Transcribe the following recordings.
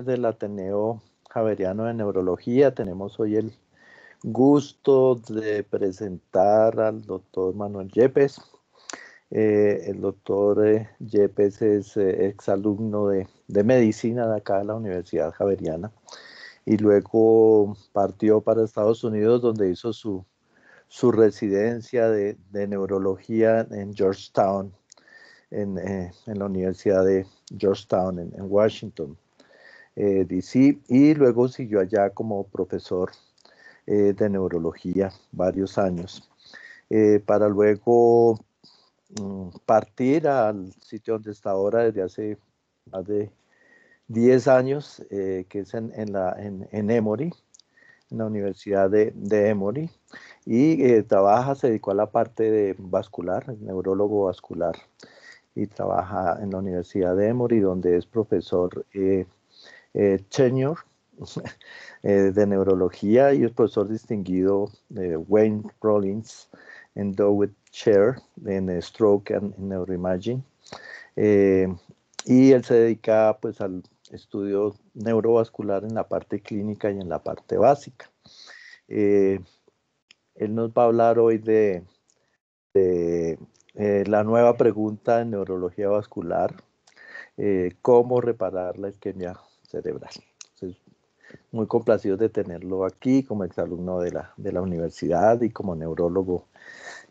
del Ateneo Javeriano de Neurología. Tenemos hoy el gusto de presentar al doctor Manuel Yepes. Eh, el doctor eh, Yepes es ex eh, exalumno de, medicina de acá de la Universidad Javeriana y luego partió para Estados Unidos donde hizo su, residencia de, neurología en Georgetown, en, la Universidad de Georgetown, en Washington eh, y luego siguió allá como profesor eh, de neurología varios años, eh, para luego mm, partir al sitio donde está ahora desde hace más de 10 años, eh, que es en, la, en, Emory, en la Universidad de, de Emory, y trabaja, se dedicó a la parte de vascular, neurólogo vascular, y trabaja en la Universidad de Emory, donde es profesor eh, eh, de neurología y es profesor distinguido de Wayne Rollins, Endowed Chair en Stroke and Neuroimaging. Eh, y él se dedica pues al estudio neurovascular en la parte clínica y en la parte básica. Eh, él nos va a hablar hoy de, la nueva pregunta en neurología vascular, cómo reparar la isquemia cerebral. muy complacido de tenerlo aquí como exalumno de la, de la universidad y como neurólogo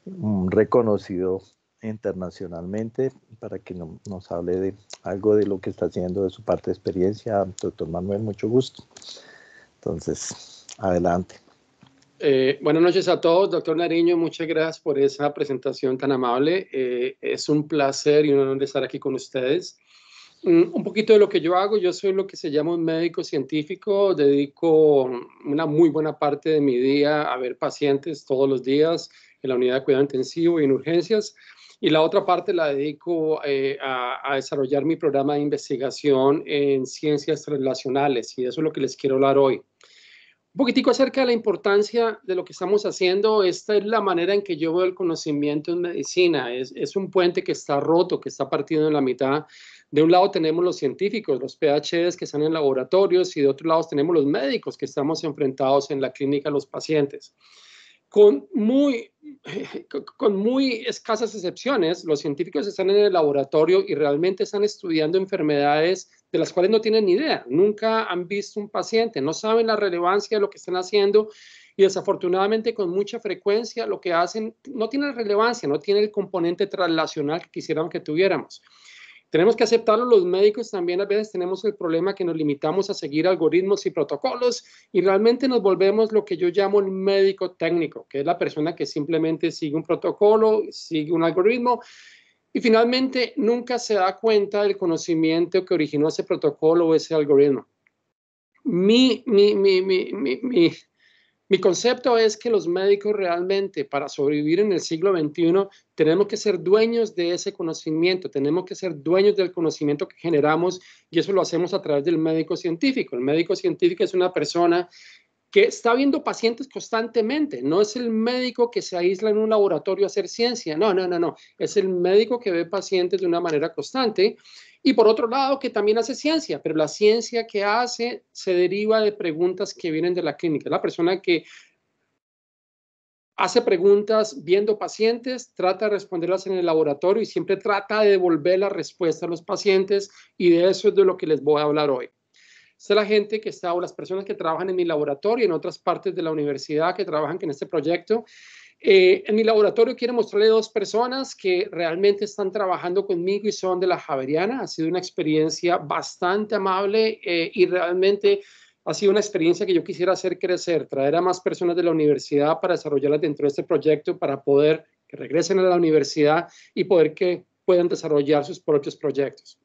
mm, reconocido internacionalmente para que nos hable de algo de lo que está haciendo de su parte de experiencia. Doctor Manuel, mucho gusto. Entonces, adelante. Eh, buenas noches a todos, doctor Nariño, muchas gracias por esa presentación tan amable. Eh, es un placer y un honor estar aquí con ustedes un poquito de lo que yo hago, yo soy lo que se llama un médico científico, dedico una muy buena parte de mi día a ver pacientes todos los días en la unidad de cuidado intensivo y en urgencias, y la otra parte la dedico eh, a, desarrollar mi programa de investigación en ciencias relacionales, y eso es lo que les quiero hablar hoy. Un poquitico acerca de la importancia de lo que estamos haciendo, esta es la manera en que yo veo el conocimiento en medicina, es, es un puente que está roto, que está partido en la mitad, de un lado tenemos los científicos, los PhDs que están en laboratorios y de otro lado tenemos los médicos que estamos enfrentados en la clínica a los pacientes. Con muy, con muy escasas excepciones, los científicos están en el laboratorio y realmente están estudiando enfermedades de las cuales no tienen ni idea, nunca han visto un paciente, no saben la relevancia de lo que están haciendo y desafortunadamente con mucha frecuencia lo que hacen no tiene relevancia, no tiene el componente traslacional que quisiéramos que tuviéramos. Tenemos que aceptarlo los médicos también. A veces tenemos el problema que nos limitamos a seguir algoritmos y protocolos y realmente nos volvemos lo que yo llamo el médico técnico, que es la persona que simplemente sigue un protocolo, sigue un algoritmo y finalmente nunca se da cuenta del conocimiento que originó ese protocolo o ese algoritmo. Mi, mi, mi, mi, mi, mi mi concepto es que los médicos realmente para sobrevivir en el siglo XXI tenemos que ser dueños de ese conocimiento, tenemos que ser dueños del conocimiento que generamos y eso lo hacemos a través del médico científico. El médico científico es una persona que está viendo pacientes constantemente. No es el médico que se aísla en un laboratorio a hacer ciencia. No, no, no, no. Es el médico que ve pacientes de una manera constante. Y por otro lado, que también hace ciencia, pero la ciencia que hace se deriva de preguntas que vienen de la clínica. La persona que hace preguntas viendo pacientes, trata de responderlas en el laboratorio y siempre trata de devolver la respuesta a los pacientes y de eso es de lo que les voy a hablar hoy es la gente que está o las personas que trabajan en mi laboratorio, y en otras partes de la universidad que trabajan en este proyecto. Eh, en mi laboratorio quiero mostrarle dos personas que realmente están trabajando conmigo y son de la Javeriana. Ha sido una experiencia bastante amable eh, y realmente ha sido una experiencia que yo quisiera hacer crecer, traer a más personas de la universidad para desarrollarlas dentro de este proyecto, para poder que regresen a la universidad y poder que puedan desarrollar sus propios proyectos.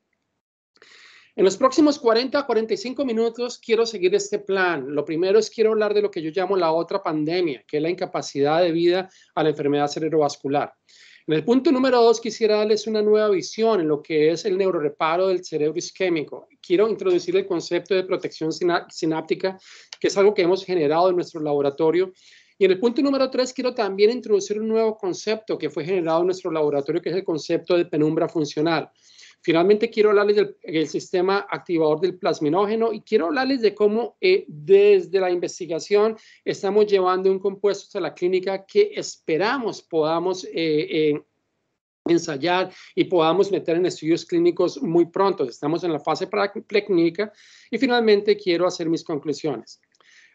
En los próximos 40 a 45 minutos quiero seguir este plan. Lo primero es quiero hablar de lo que yo llamo la otra pandemia, que es la incapacidad de vida a la enfermedad cerebrovascular. En el punto número dos quisiera darles una nueva visión en lo que es el neuroreparo del cerebro isquémico. Quiero introducir el concepto de protección sináptica, que es algo que hemos generado en nuestro laboratorio y en el punto número tres, quiero también introducir un nuevo concepto que fue generado en nuestro laboratorio, que es el concepto de penumbra funcional. Finalmente, quiero hablarles del, sistema activador del plasminógeno y quiero hablarles de cómo eh, desde la investigación estamos llevando un compuesto a la clínica que esperamos podamos... Eh, eh, ensayar y podamos meter en estudios clínicos muy pronto. Estamos en la fase preclínica y finalmente quiero hacer mis conclusiones.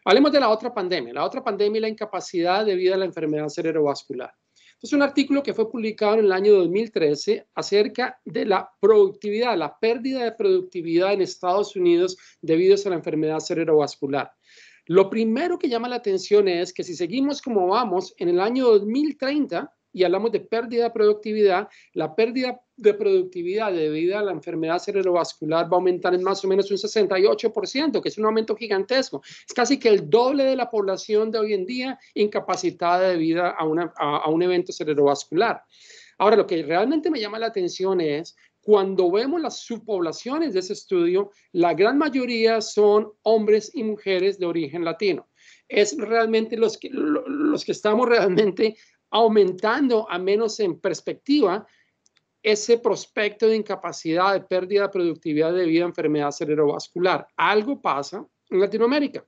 Hablemos de la otra pandemia. La otra pandemia y la incapacidad debido a la enfermedad cerebrovascular. Este es un artículo que fue publicado en el año 2013 acerca de la productividad, la pérdida de productividad en Estados Unidos debido a la enfermedad cerebrovascular. Lo primero que llama la atención es que si seguimos como vamos, en el año 2030 y hablamos de pérdida de productividad, la pérdida de productividad debido a la enfermedad cerebrovascular va a aumentar en más o menos un 68%, que es un aumento gigantesco. Es casi que el doble de la población de hoy en día incapacitada debido a, una, a, un evento cerebrovascular. Ahora, lo que realmente me llama la atención es cuando vemos las subpoblaciones de ese estudio, la gran mayoría son hombres y mujeres de origen latino. Es realmente los los que estamos realmente aumentando a menos en perspectiva ese prospecto de incapacidad, de pérdida de productividad debido a enfermedad cerebrovascular. Algo pasa en Latinoamérica.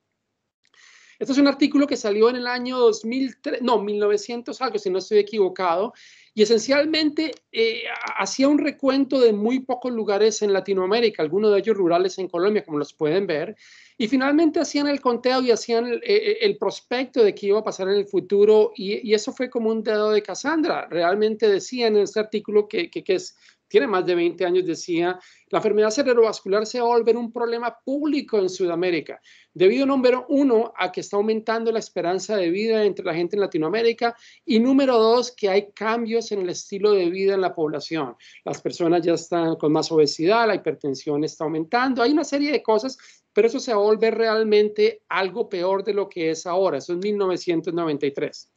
Este es un artículo que salió en el año 2003, no, 1900 algo, si no estoy equivocado, y esencialmente eh, hacía un recuento de muy pocos lugares en Latinoamérica, algunos de ellos rurales en Colombia, como los pueden ver, y finalmente hacían el conteo y hacían eh, eh, el, prospecto de qué iba a pasar en el futuro y, eso fue como un dedo de Cassandra. Realmente decía en este artículo que, que es tiene más de 20 años, decía, la enfermedad cerebrovascular se vuelve un problema público en Sudamérica, debido número uno a que está aumentando la esperanza de vida entre la gente en Latinoamérica y número dos que hay cambios en el estilo de vida en la población. Las personas ya están con más obesidad, la hipertensión está aumentando, hay una serie de cosas pero eso se va a volver realmente algo peor de lo que es ahora. Eso es 1993.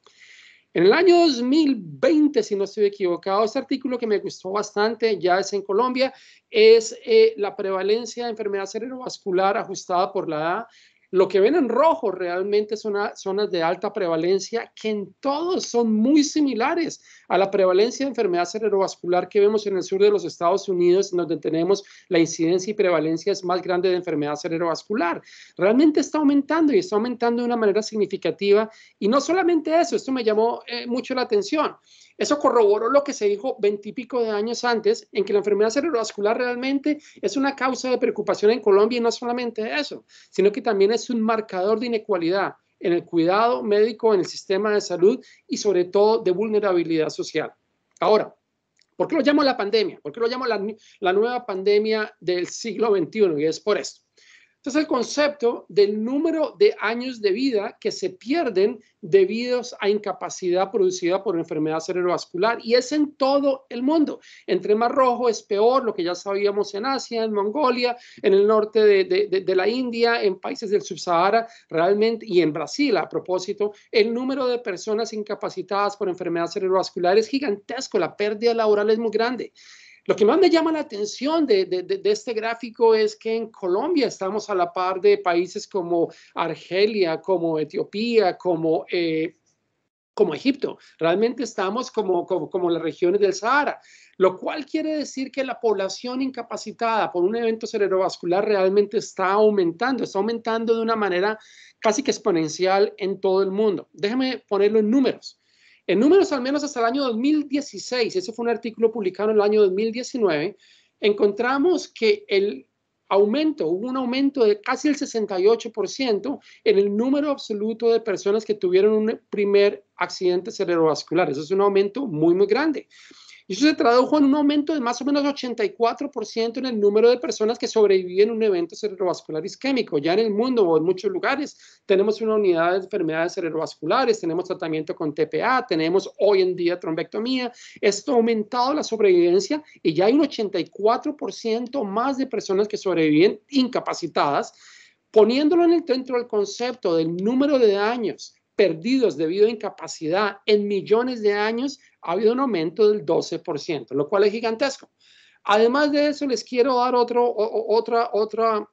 En el año 2020, si no estoy equivocado, este artículo que me gustó bastante, ya es en Colombia, es eh, la prevalencia de enfermedad cerebrovascular ajustada por la edad. Lo que ven en rojo realmente son zonas de alta prevalencia que en todos son muy similares. A la prevalencia de enfermedad cerebrovascular que vemos en el sur de los Estados Unidos, donde tenemos la incidencia y prevalencia es más grande de enfermedad cerebrovascular. Realmente está aumentando y está aumentando de una manera significativa. Y no solamente eso, esto me llamó eh, mucho la atención. Eso corroboró lo que se dijo veintipico de años antes, en que la enfermedad cerebrovascular realmente es una causa de preocupación en Colombia y no solamente eso, sino que también es un marcador de inequalidad en el cuidado médico, en el sistema de salud y sobre todo de vulnerabilidad social. Ahora, ¿por qué lo llamo la pandemia? ¿Por qué lo llamo la, la nueva pandemia del siglo XXI? Y es por esto. Entonces este el concepto del número de años de vida que se pierden debido a incapacidad producida por enfermedad cerebrovascular y es en todo el mundo. Entre más rojo es peor, lo que ya sabíamos en Asia, en Mongolia, en el norte de, la India, en países del subsahara, realmente, y en Brasil, a propósito, el número de personas incapacitadas por enfermedad cerebrovascular es gigantesco, la pérdida laboral es muy grande. Lo que más me llama la atención de, este gráfico es que en Colombia estamos a la par de países como Argelia, como Etiopía, como... Eh, Egipto. Realmente estamos como, las regiones del Sahara, lo cual quiere decir que la población incapacitada por un evento cerebrovascular realmente está aumentando, está aumentando de una manera casi que exponencial en todo el mundo. Déjeme ponerlo en números. En números al menos hasta el año 2016, ese fue un artículo publicado en el año 2019, encontramos que el aumento, hubo un aumento de casi el 68% en el número absoluto de personas que tuvieron un primer accidente cerebrovascular. Eso es un aumento muy, muy grande. Y eso se tradujo en un aumento de más o menos 84% en el número de personas que sobreviven a un evento cerebrovascular isquémico. Ya en el mundo o en muchos lugares tenemos una unidad de enfermedades cerebrovasculares, tenemos tratamiento con TPA, tenemos hoy en día trombectomía. Esto ha aumentado la sobrevivencia y ya hay un 84% más de personas que sobreviven incapacitadas, poniéndolo en el centro del concepto del número de años perdidos debido a incapacidad en millones de años, ha habido un aumento del 12%, lo cual es gigantesco. Además de eso, les quiero dar otra, otra,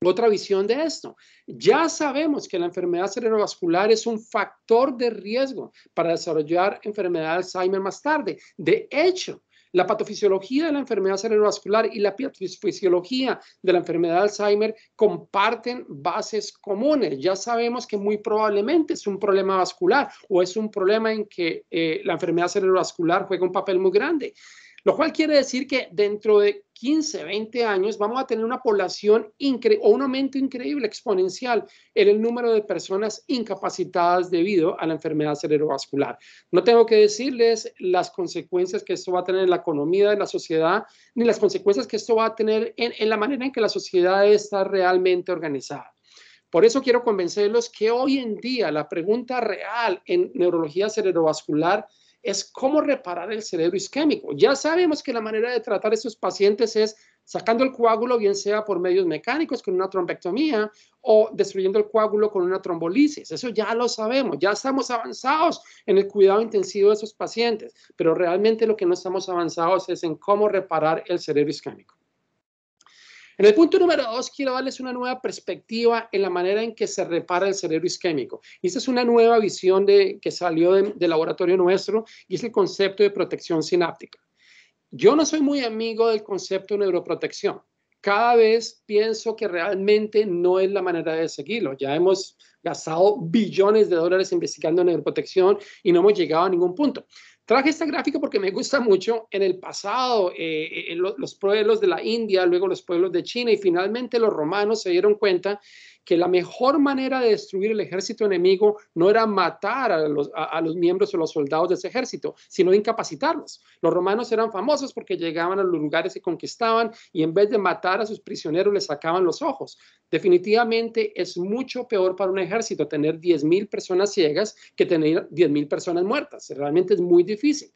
otra visión de esto. Ya sabemos que la enfermedad cerebrovascular es un factor de riesgo para desarrollar enfermedad de Alzheimer más tarde. De hecho, la patofisiología de la enfermedad cerebrovascular y la patofisiología de la enfermedad de Alzheimer comparten bases comunes. Ya sabemos que muy probablemente es un problema vascular o es un problema en que eh, la enfermedad cerebrovascular juega un papel muy grande. Lo cual quiere decir que dentro de 15, 20 años vamos a tener una población o un aumento increíble, exponencial, en el número de personas incapacitadas debido a la enfermedad cerebrovascular. No tengo que decirles las consecuencias que esto va a tener en la economía de la sociedad, ni las consecuencias que esto va a tener en, la manera en que la sociedad está realmente organizada. Por eso quiero convencerlos que hoy en día la pregunta real en neurología cerebrovascular es cómo reparar el cerebro isquémico. Ya sabemos que la manera de tratar a esos pacientes es sacando el coágulo, bien sea por medios mecánicos, con una trompectomía, o destruyendo el coágulo con una trombolisis. Eso ya lo sabemos, ya estamos avanzados en el cuidado intensivo de esos pacientes, pero realmente lo que no estamos avanzados es en cómo reparar el cerebro isquémico. En el punto número dos, quiero darles una nueva perspectiva en la manera en que se repara el cerebro isquémico. Y esta es una nueva visión de, que salió del laboratorio nuestro y es el concepto de protección sináptica. Yo no soy muy amigo del concepto de neuroprotección. Cada vez pienso que realmente no es la manera de seguirlo. Ya hemos gastado billones de dólares investigando neuroprotección y no hemos llegado a ningún punto. Traje esta gráfica porque me gusta mucho. En el pasado, eh, eh, los, los pueblos de la India, luego los pueblos de China y finalmente los romanos se dieron cuenta que la mejor manera de destruir el ejército enemigo no era matar a los, miembros o los soldados de ese ejército, sino incapacitarlos. Los romanos eran famosos porque llegaban a los lugares que conquistaban y en vez de matar a sus prisioneros les sacaban los ojos. Definitivamente es mucho peor para un ejército tener 10.000 personas ciegas que tener 10.000 personas muertas. Realmente es muy difícil.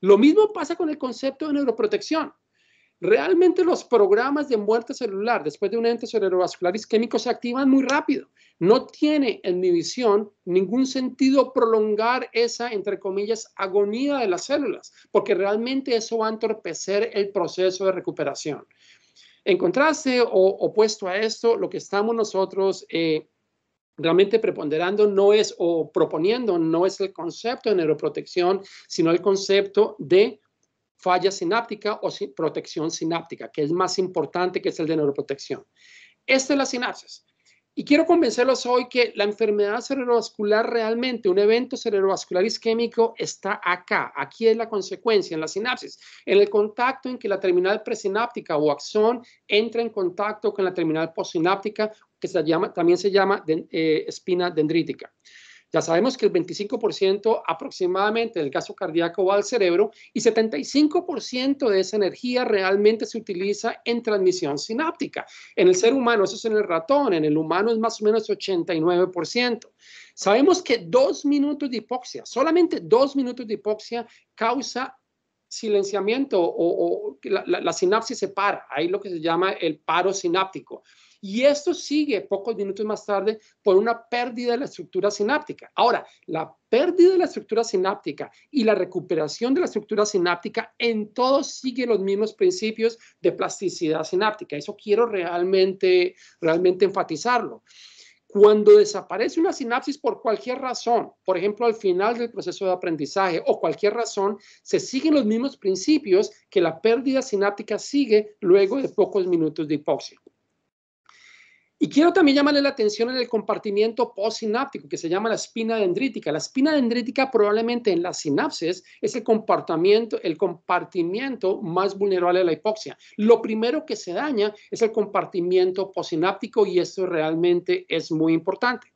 Lo mismo pasa con el concepto de neuroprotección. Realmente los programas de muerte celular después de un ente cerebrovascular isquémico se activan muy rápido. No tiene, en mi visión, ningún sentido prolongar esa, entre comillas, agonía de las células, porque realmente eso va a entorpecer el proceso de recuperación. En contraste o opuesto a esto, lo que estamos nosotros eh, realmente preponderando no es o proponiendo, no es el concepto de neuroprotección, sino el concepto de falla sináptica o protección sináptica, que es más importante que es el de neuroprotección. Esta es la sinapsis. Y quiero convencerlos hoy que la enfermedad cerebrovascular realmente, un evento cerebrovascular isquémico está acá. Aquí es la consecuencia, en la sinapsis, en el contacto en que la terminal presináptica o axón entra en contacto con la terminal postsináptica, que también se llama eh, espina dendrítica. Ya sabemos que el 25% aproximadamente del gasto cardíaco va al cerebro y 75% de esa energía realmente se utiliza en transmisión sináptica. En el ser humano, eso es en el ratón, en el humano es más o menos 89%. Sabemos que dos minutos de hipoxia, solamente dos minutos de hipoxia causa silenciamiento o, la, sinapsis se para. Ahí lo que se llama el paro sináptico. Y esto sigue pocos minutos más tarde por una pérdida de la estructura sináptica. Ahora, la pérdida de la estructura sináptica y la recuperación de la estructura sináptica en todos siguen los mismos principios de plasticidad sináptica. Eso quiero realmente, realmente enfatizarlo. Cuando desaparece una sinapsis por cualquier razón, por ejemplo, al final del proceso de aprendizaje o cualquier razón, se siguen los mismos principios que la pérdida sináptica sigue luego de pocos minutos de hipoxia. Y quiero también llamarle la atención en el compartimiento postsináptico, que se llama la espina dendrítica. La espina dendrítica probablemente en las sinapses es el compartimiento, el compartimiento más vulnerable a la hipoxia. Lo primero que se daña es el compartimiento postsináptico y esto realmente es muy importante.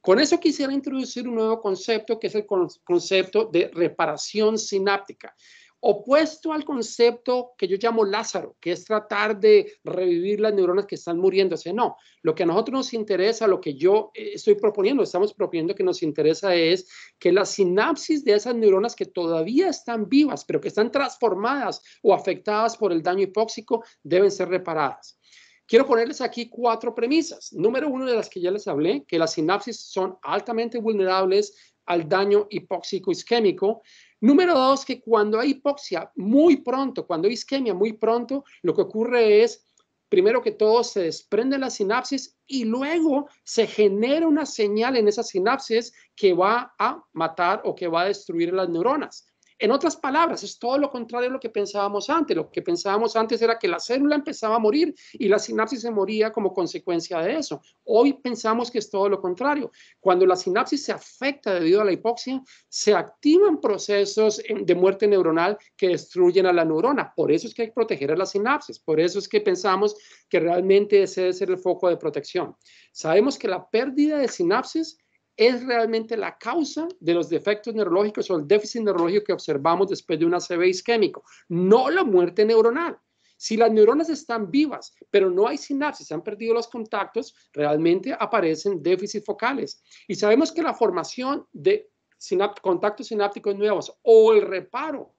Con eso quisiera introducir un nuevo concepto que es el concepto de reparación sináptica opuesto al concepto que yo llamo Lázaro, que es tratar de revivir las neuronas que están muriéndose. No, lo que a nosotros nos interesa, lo que yo eh, estoy proponiendo, estamos proponiendo que nos interesa es que la sinapsis de esas neuronas que todavía están vivas, pero que están transformadas o afectadas por el daño hipóxico, deben ser reparadas. Quiero ponerles aquí cuatro premisas. Número uno de las que ya les hablé, que las sinapsis son altamente vulnerables al daño hipóxico isquémico. Número dos, que cuando hay hipoxia muy pronto, cuando hay isquemia muy pronto, lo que ocurre es, primero que todo, se desprende la sinapsis y luego se genera una señal en esa sinapsis que va a matar o que va a destruir las neuronas. En otras palabras, es todo lo contrario a lo que pensábamos antes. Lo que pensábamos antes era que la célula empezaba a morir y la sinapsis se moría como consecuencia de eso. Hoy pensamos que es todo lo contrario. Cuando la sinapsis se afecta debido a la hipoxia, se activan procesos de muerte neuronal que destruyen a la neurona. Por eso es que hay que proteger a la sinapsis. Por eso es que pensamos que realmente ese debe ser el foco de protección. Sabemos que la pérdida de sinapsis es realmente la causa de los defectos neurológicos o el déficit neurológico que observamos después de un ACV isquémico, no la muerte neuronal. Si las neuronas están vivas, pero no hay sinapsis, han perdido los contactos, realmente aparecen déficits focales. Y sabemos que la formación de contactos sinápticos nuevos o el reparo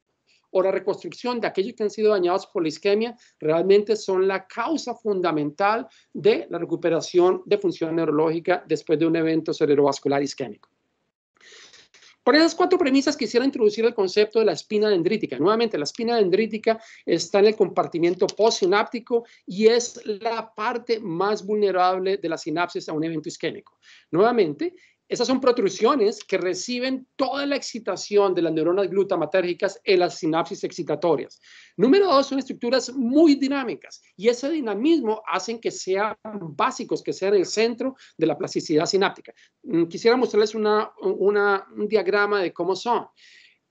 o la reconstrucción de aquellos que han sido dañados por la isquemia realmente son la causa fundamental de la recuperación de función neurológica después de un evento cerebrovascular isquémico. Por esas cuatro premisas quisiera introducir el concepto de la espina dendrítica. Nuevamente, la espina dendrítica está en el compartimiento postsináptico y es la parte más vulnerable de la sinapsis a un evento isquémico. Nuevamente, esas son protrusiones que reciben toda la excitación de las neuronas glutamatérgicas en las sinapsis excitatorias. Número dos, son estructuras muy dinámicas y ese dinamismo hacen que sean básicos, que sean el centro de la plasticidad sináptica. Mm, quisiera mostrarles un diagrama de cómo son.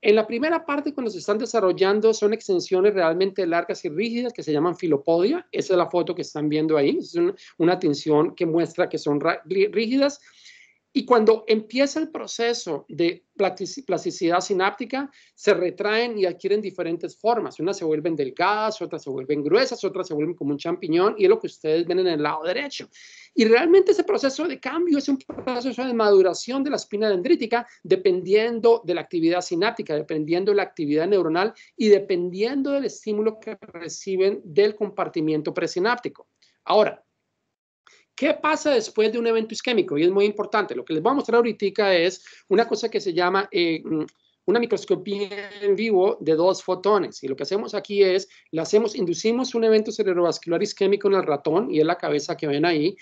En la primera parte, cuando se están desarrollando, son extensiones realmente largas y rígidas que se llaman filopodia. Esa es la foto que están viendo ahí. Es una tensión que muestra que son rígidas y cuando empieza el proceso de plasticidad sináptica, se retraen y adquieren diferentes formas. Unas se vuelven delgadas, otras se vuelven gruesas, otras se vuelven como un champiñón, y es lo que ustedes ven en el lado derecho. Y realmente ese proceso de cambio es un proceso de maduración de la espina dendrítica, dependiendo de la actividad sináptica, dependiendo de la actividad neuronal y dependiendo del estímulo que reciben del compartimiento presináptico. Ahora, ¿Qué pasa después de un evento isquémico? Y es muy importante. Lo que les voy a mostrar ahorita es una cosa que se llama eh, mm, una microscopía en vivo de dos fotones. Y lo que hacemos aquí es, le hacemos, inducimos un evento cerebrovascular isquémico en el ratón, y en la cabeza que ven ahí.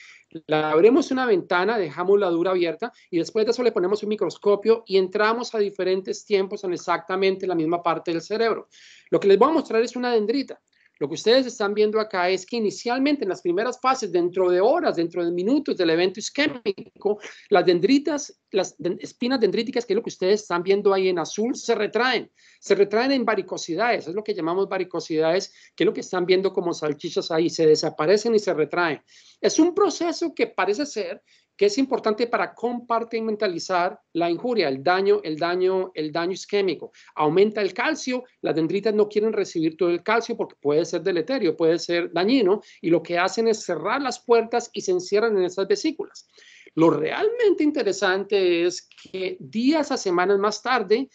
Le abrimos una ventana, dejamos la dura abierta, y después de eso le ponemos un microscopio y entramos a diferentes tiempos en exactamente la misma parte del cerebro. Lo que les voy a mostrar es una dendrita. Lo que ustedes están viendo acá es que inicialmente en las primeras fases, dentro de horas, dentro de minutos del evento isquémico, las dendritas, las espinas dendríticas, que es lo que ustedes están viendo ahí en azul, se retraen. Se retraen en varicosidades, es lo que llamamos varicosidades, que es lo que están viendo como salchichas ahí, se desaparecen y se retraen. Es un proceso que parece ser que es importante para compartimentalizar la injuria, el daño, el daño, el daño isquémico. Aumenta el calcio, las dendritas no quieren recibir todo el calcio porque puede ser deleterio, puede ser dañino, y lo que hacen es cerrar las puertas y se encierran en esas vesículas. Lo realmente interesante es que días a semanas más tarde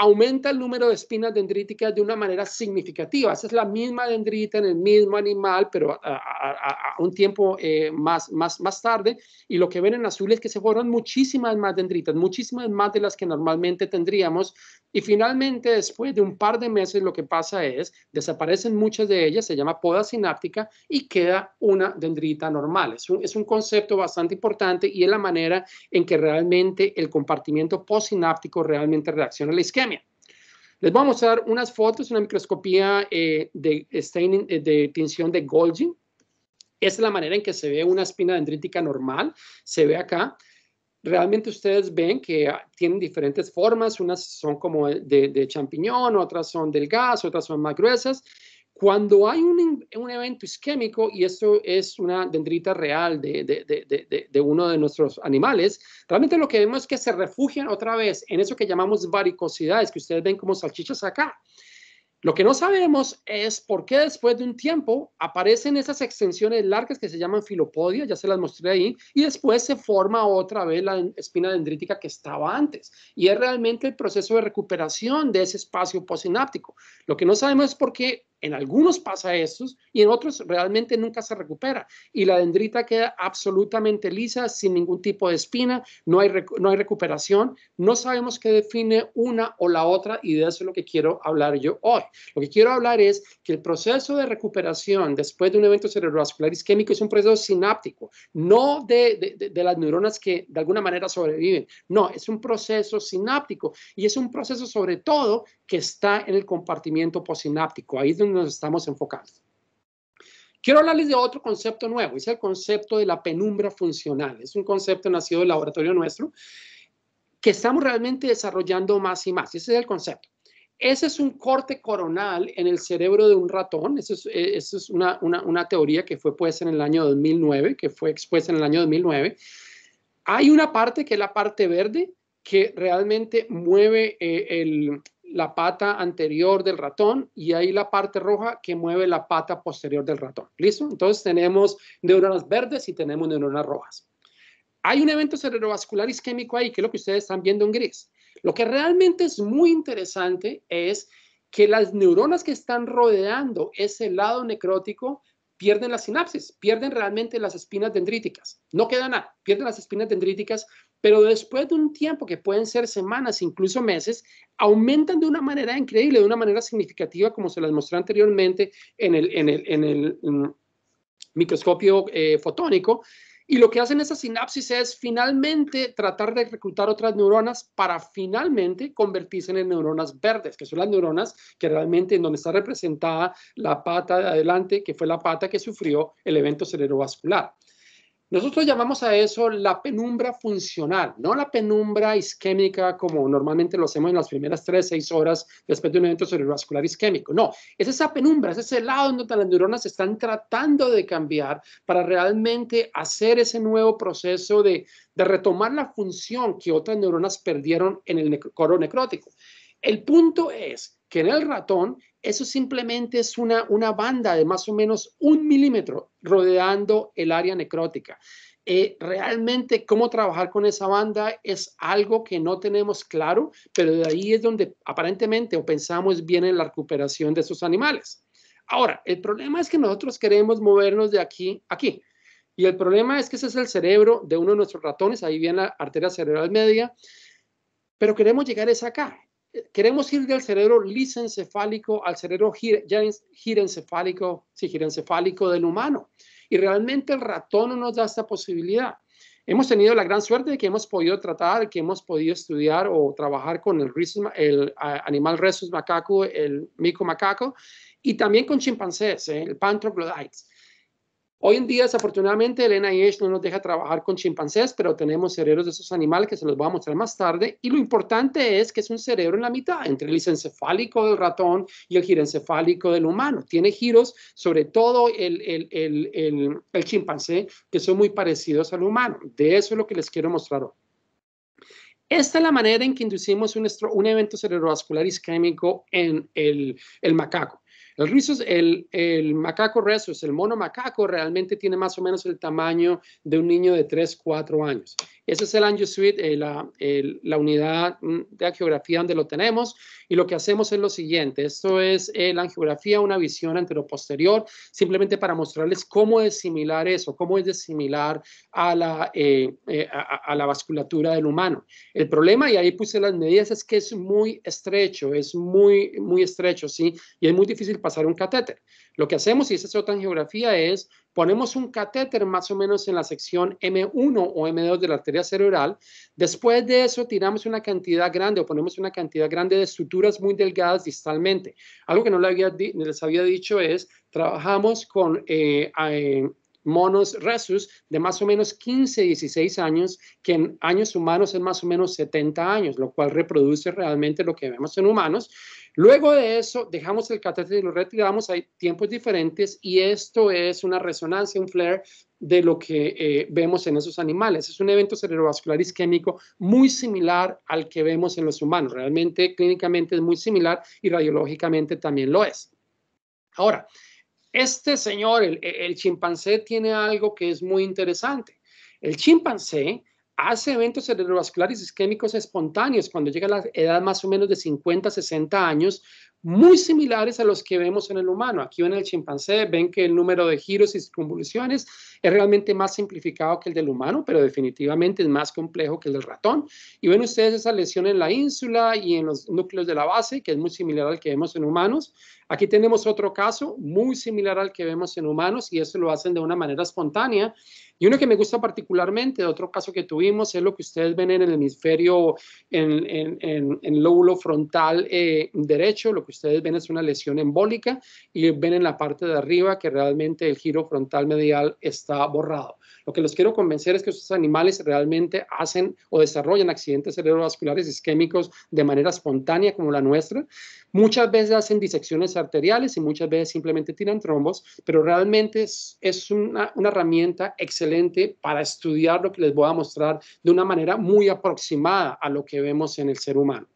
aumenta el número de espinas dendríticas de una manera significativa. Esa es la misma dendrita en el mismo animal, pero a, un tiempo eh, más, más, más tarde. Y lo que ven en azul es que se fueron muchísimas más dendritas, muchísimas más de las que normalmente tendríamos. Y finalmente, después de un par de meses, lo que pasa es, desaparecen muchas de ellas, se llama poda sináptica, y queda una dendrita normal. Es un, es un concepto bastante importante y es la manera en que realmente el compartimiento posináptico realmente reacciona al esquema. Les voy a mostrar unas fotos, una microscopía eh, de, staining, eh, de tinción de Golgi. es la manera en que se ve una espina dendrítica normal. Se ve acá. Realmente ustedes ven que tienen diferentes formas. Unas son como de, de champiñón, otras son delgadas, otras son más gruesas. Cuando hay un, evento isquémico, y esto es una dendrita real de, uno de nuestros animales, realmente lo que vemos es que se refugian otra vez en eso que llamamos varicosidades, que ustedes ven como salchichas acá. Lo que no sabemos es por qué después de un tiempo aparecen esas extensiones largas que se llaman filopodia, ya se las mostré ahí, y después se forma otra vez la espina dendrítica que estaba antes. Y es realmente el proceso de recuperación de ese espacio posináptico. Lo que no sabemos es por qué en algunos pasa eso y en otros realmente nunca se recupera. Y la dendrita queda absolutamente lisa, sin ningún tipo de espina, no hay, no hay recuperación. No sabemos qué define una o la otra y de eso es lo que quiero hablar yo hoy. Lo que quiero hablar es que el proceso de recuperación después de un evento cerebrovascular isquémico es un proceso sináptico, no de, de, de las neuronas que de alguna manera sobreviven. No, es un proceso sináptico y es un proceso sobre todo que está en el compartimiento posináptico. Ahí es donde nos estamos enfocando. Quiero hablarles de otro concepto nuevo, es el concepto de la penumbra funcional. Es un concepto nacido del laboratorio nuestro que estamos realmente desarrollando más y más. Ese es el concepto. Ese es un corte coronal en el cerebro de un ratón. Esa es, eh, eso es una, teoría que fue puesta en el año 2009, que fue expuesta en el año 2009. Hay una parte que es la parte verde que realmente mueve eh, el, la pata anterior del ratón y ahí la parte roja que mueve la pata posterior del ratón. ¿Listo? Entonces tenemos neuronas verdes y tenemos neuronas rojas. Hay un evento cerebrovascular isquémico ahí, que es lo que ustedes están viendo en gris. Lo que realmente es muy interesante es que las neuronas que están rodeando ese lado necrótico pierden la sinapsis, pierden realmente las espinas dendríticas. No queda nada, pierden las espinas dendríticas pero después de un tiempo, que pueden ser semanas, incluso meses, aumentan de una manera increíble, de una manera significativa, como se las mostré anteriormente en el, mm, microscopio eh, fotónico. Y lo que hacen esas sinapsis es finalmente tratar de reclutar otras neuronas para finalmente convertirse en neuronas verdes, que son las neuronas que realmente en donde está representada la pata de adelante, que fue la pata que sufrió el evento cerebrovascular. Nosotros llamamos a eso la penumbra funcional, no la penumbra isquémica como normalmente lo hacemos en las primeras 3, 6 horas después de un evento cerebrovascular isquémico. No, es esa penumbra, es ese lado donde las neuronas están tratando de cambiar para realmente hacer ese nuevo proceso de, de retomar la función que otras neuronas perdieron en el coro necrótico. El punto es que en el ratón eso simplemente es una, una banda de más o menos un milímetro rodeando el área necrótica. Eh, realmente cómo trabajar con esa banda es algo que no tenemos claro, pero de ahí es donde aparentemente o pensamos bien en la recuperación de esos animales. Ahora, el problema es que nosotros queremos movernos de aquí a aquí. Y el problema es que ese es el cerebro de uno de nuestros ratones, ahí viene la arteria cerebral media, pero queremos llegar esa acá queremos ir del cerebro lisencefálico al cerebro girencefálico, del humano. Y realmente el ratón no nos da esta posibilidad. Hemos tenido la gran suerte de que hemos podido tratar, que hemos podido estudiar o trabajar con el, el animal rhesus macaco, el mico macaco, y también con chimpancés, ¿eh? el pan Hoy en día, desafortunadamente, el NIH no nos deja trabajar con chimpancés, pero tenemos cerebros de esos animales que se los voy a mostrar más tarde. Y lo importante es que es un cerebro en la mitad, entre el licencefálico del ratón y el girencefálico del humano. Tiene giros, sobre todo el, chimpancé, que son muy parecidos al humano. De eso es lo que les quiero mostrar hoy. Esta es la manera en que inducimos un evento cerebrovascular isquémico en el macaco. Los rizos, el, el macaco es el mono macaco realmente tiene más o menos el tamaño de un niño de 3, 4 años. Ese es el Angiosuit, eh, la, unidad mm, de angiografía donde lo tenemos. Y lo que hacemos es lo siguiente. Esto es eh, la angiografía, una visión anteroposterior, simplemente para mostrarles cómo es similar eso, cómo es similar a la, eh, a, a la vasculatura del humano. El problema, y ahí puse las medidas, es que es muy estrecho, es muy, muy estrecho, ¿sí? Y es muy difícil para pasar un catéter. Lo que hacemos, y esa es geografía es ponemos un catéter más o menos en la sección M1 o M2 de la arteria cerebral. Después de eso, tiramos una cantidad grande o ponemos una cantidad grande de estructuras muy delgadas distalmente. Algo que no les había dicho es, trabajamos con... Eh, monos resus de más o menos 15, 16 años, que en años humanos es más o menos 70 años, lo cual reproduce realmente lo que vemos en humanos. Luego de eso, dejamos el catéter y lo retiramos. Hay tiempos diferentes y esto es una resonancia, un flair de lo que eh, vemos en esos animales. Es un evento cerebrovascular isquémico muy similar al que vemos en los humanos. Realmente clínicamente es muy similar y radiológicamente también lo es. Ahora, este señor, el, el chimpancé, tiene algo que es muy interesante. El chimpancé hace eventos cerebrovasculares isquémicos espontáneos cuando llega a la edad más o menos de 50, 60 años, muy similares a los que vemos en el humano. Aquí en el chimpancé ven que el número de giros y circunvoluciones es realmente más simplificado que el del humano, pero definitivamente es más complejo que el del ratón. Y ven ustedes esa lesión en la ínsula y en los núcleos de la base, que es muy similar al que vemos en humanos. Aquí tenemos otro caso muy similar al que vemos en humanos y eso lo hacen de una manera espontánea. Y uno que me gusta particularmente, otro caso que tuvimos, es lo que ustedes ven en el hemisferio, en, el lóbulo frontal eh, derecho, lo que ustedes ven es una lesión embólica y ven en la parte de arriba que realmente el giro frontal medial está borrado. Lo que los quiero convencer es que estos animales realmente hacen o desarrollan accidentes cerebrovasculares isquémicos de manera espontánea como la nuestra. Muchas veces hacen disecciones arteriales y muchas veces simplemente tiran trombos, pero realmente es, una, una herramienta excelente para estudiar lo que les voy a mostrar de una manera muy aproximada a lo que vemos en el ser humano.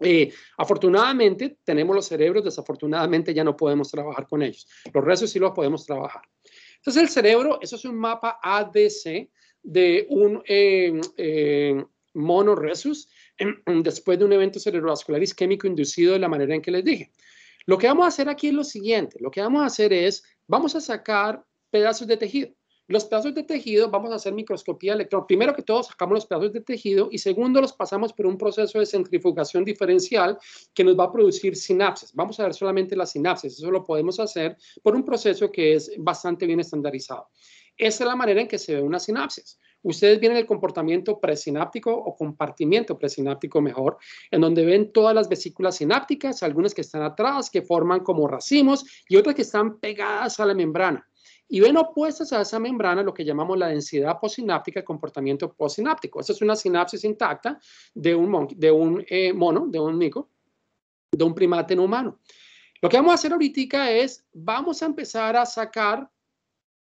Eh, afortunadamente tenemos los cerebros, desafortunadamente ya no podemos trabajar con ellos. Los restos sí los podemos trabajar. Entonces el cerebro, eso es un mapa ADC de un eh, eh, mono resus después de un evento cerebrovascular isquémico inducido de la manera en que les dije. Lo que vamos a hacer aquí es lo siguiente, lo que vamos a hacer es, vamos a sacar pedazos de tejido. Los pedazos de tejido, vamos a hacer microscopía electrónica. Primero que todo, sacamos los pedazos de tejido y segundo, los pasamos por un proceso de centrifugación diferencial que nos va a producir sinapsis. Vamos a ver solamente las sinapsis. Eso lo podemos hacer por un proceso que es bastante bien estandarizado. Esa es la manera en que se ve una sinapsis. Ustedes vienen el comportamiento presináptico o compartimiento presináptico mejor, en donde ven todas las vesículas sinápticas, algunas que están atrás, que forman como racimos y otras que están pegadas a la membrana y ven opuestas a esa membrana lo que llamamos la densidad posináptica, el comportamiento posináptico. Esa es una sinapsis intacta de un, de un eh, mono, de un mico, de un primate no humano. Lo que vamos a hacer ahorita es, vamos a empezar a sacar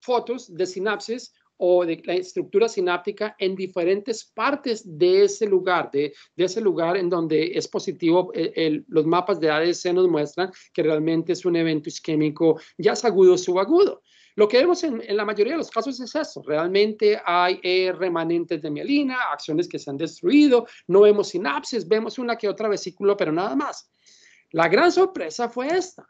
fotos de sinapsis o de la estructura sináptica en diferentes partes de ese lugar, de, ese lugar en donde es positivo. Eh, los mapas de ADC nos muestran que realmente es un evento isquémico ya es agudo o subagudo. Lo que vemos en, la mayoría de los casos es eso. Realmente hay eh, remanentes de mielina, acciones que se han destruido, no vemos sinapsis, vemos una que otra vesícula, pero nada más. La gran sorpresa fue esta.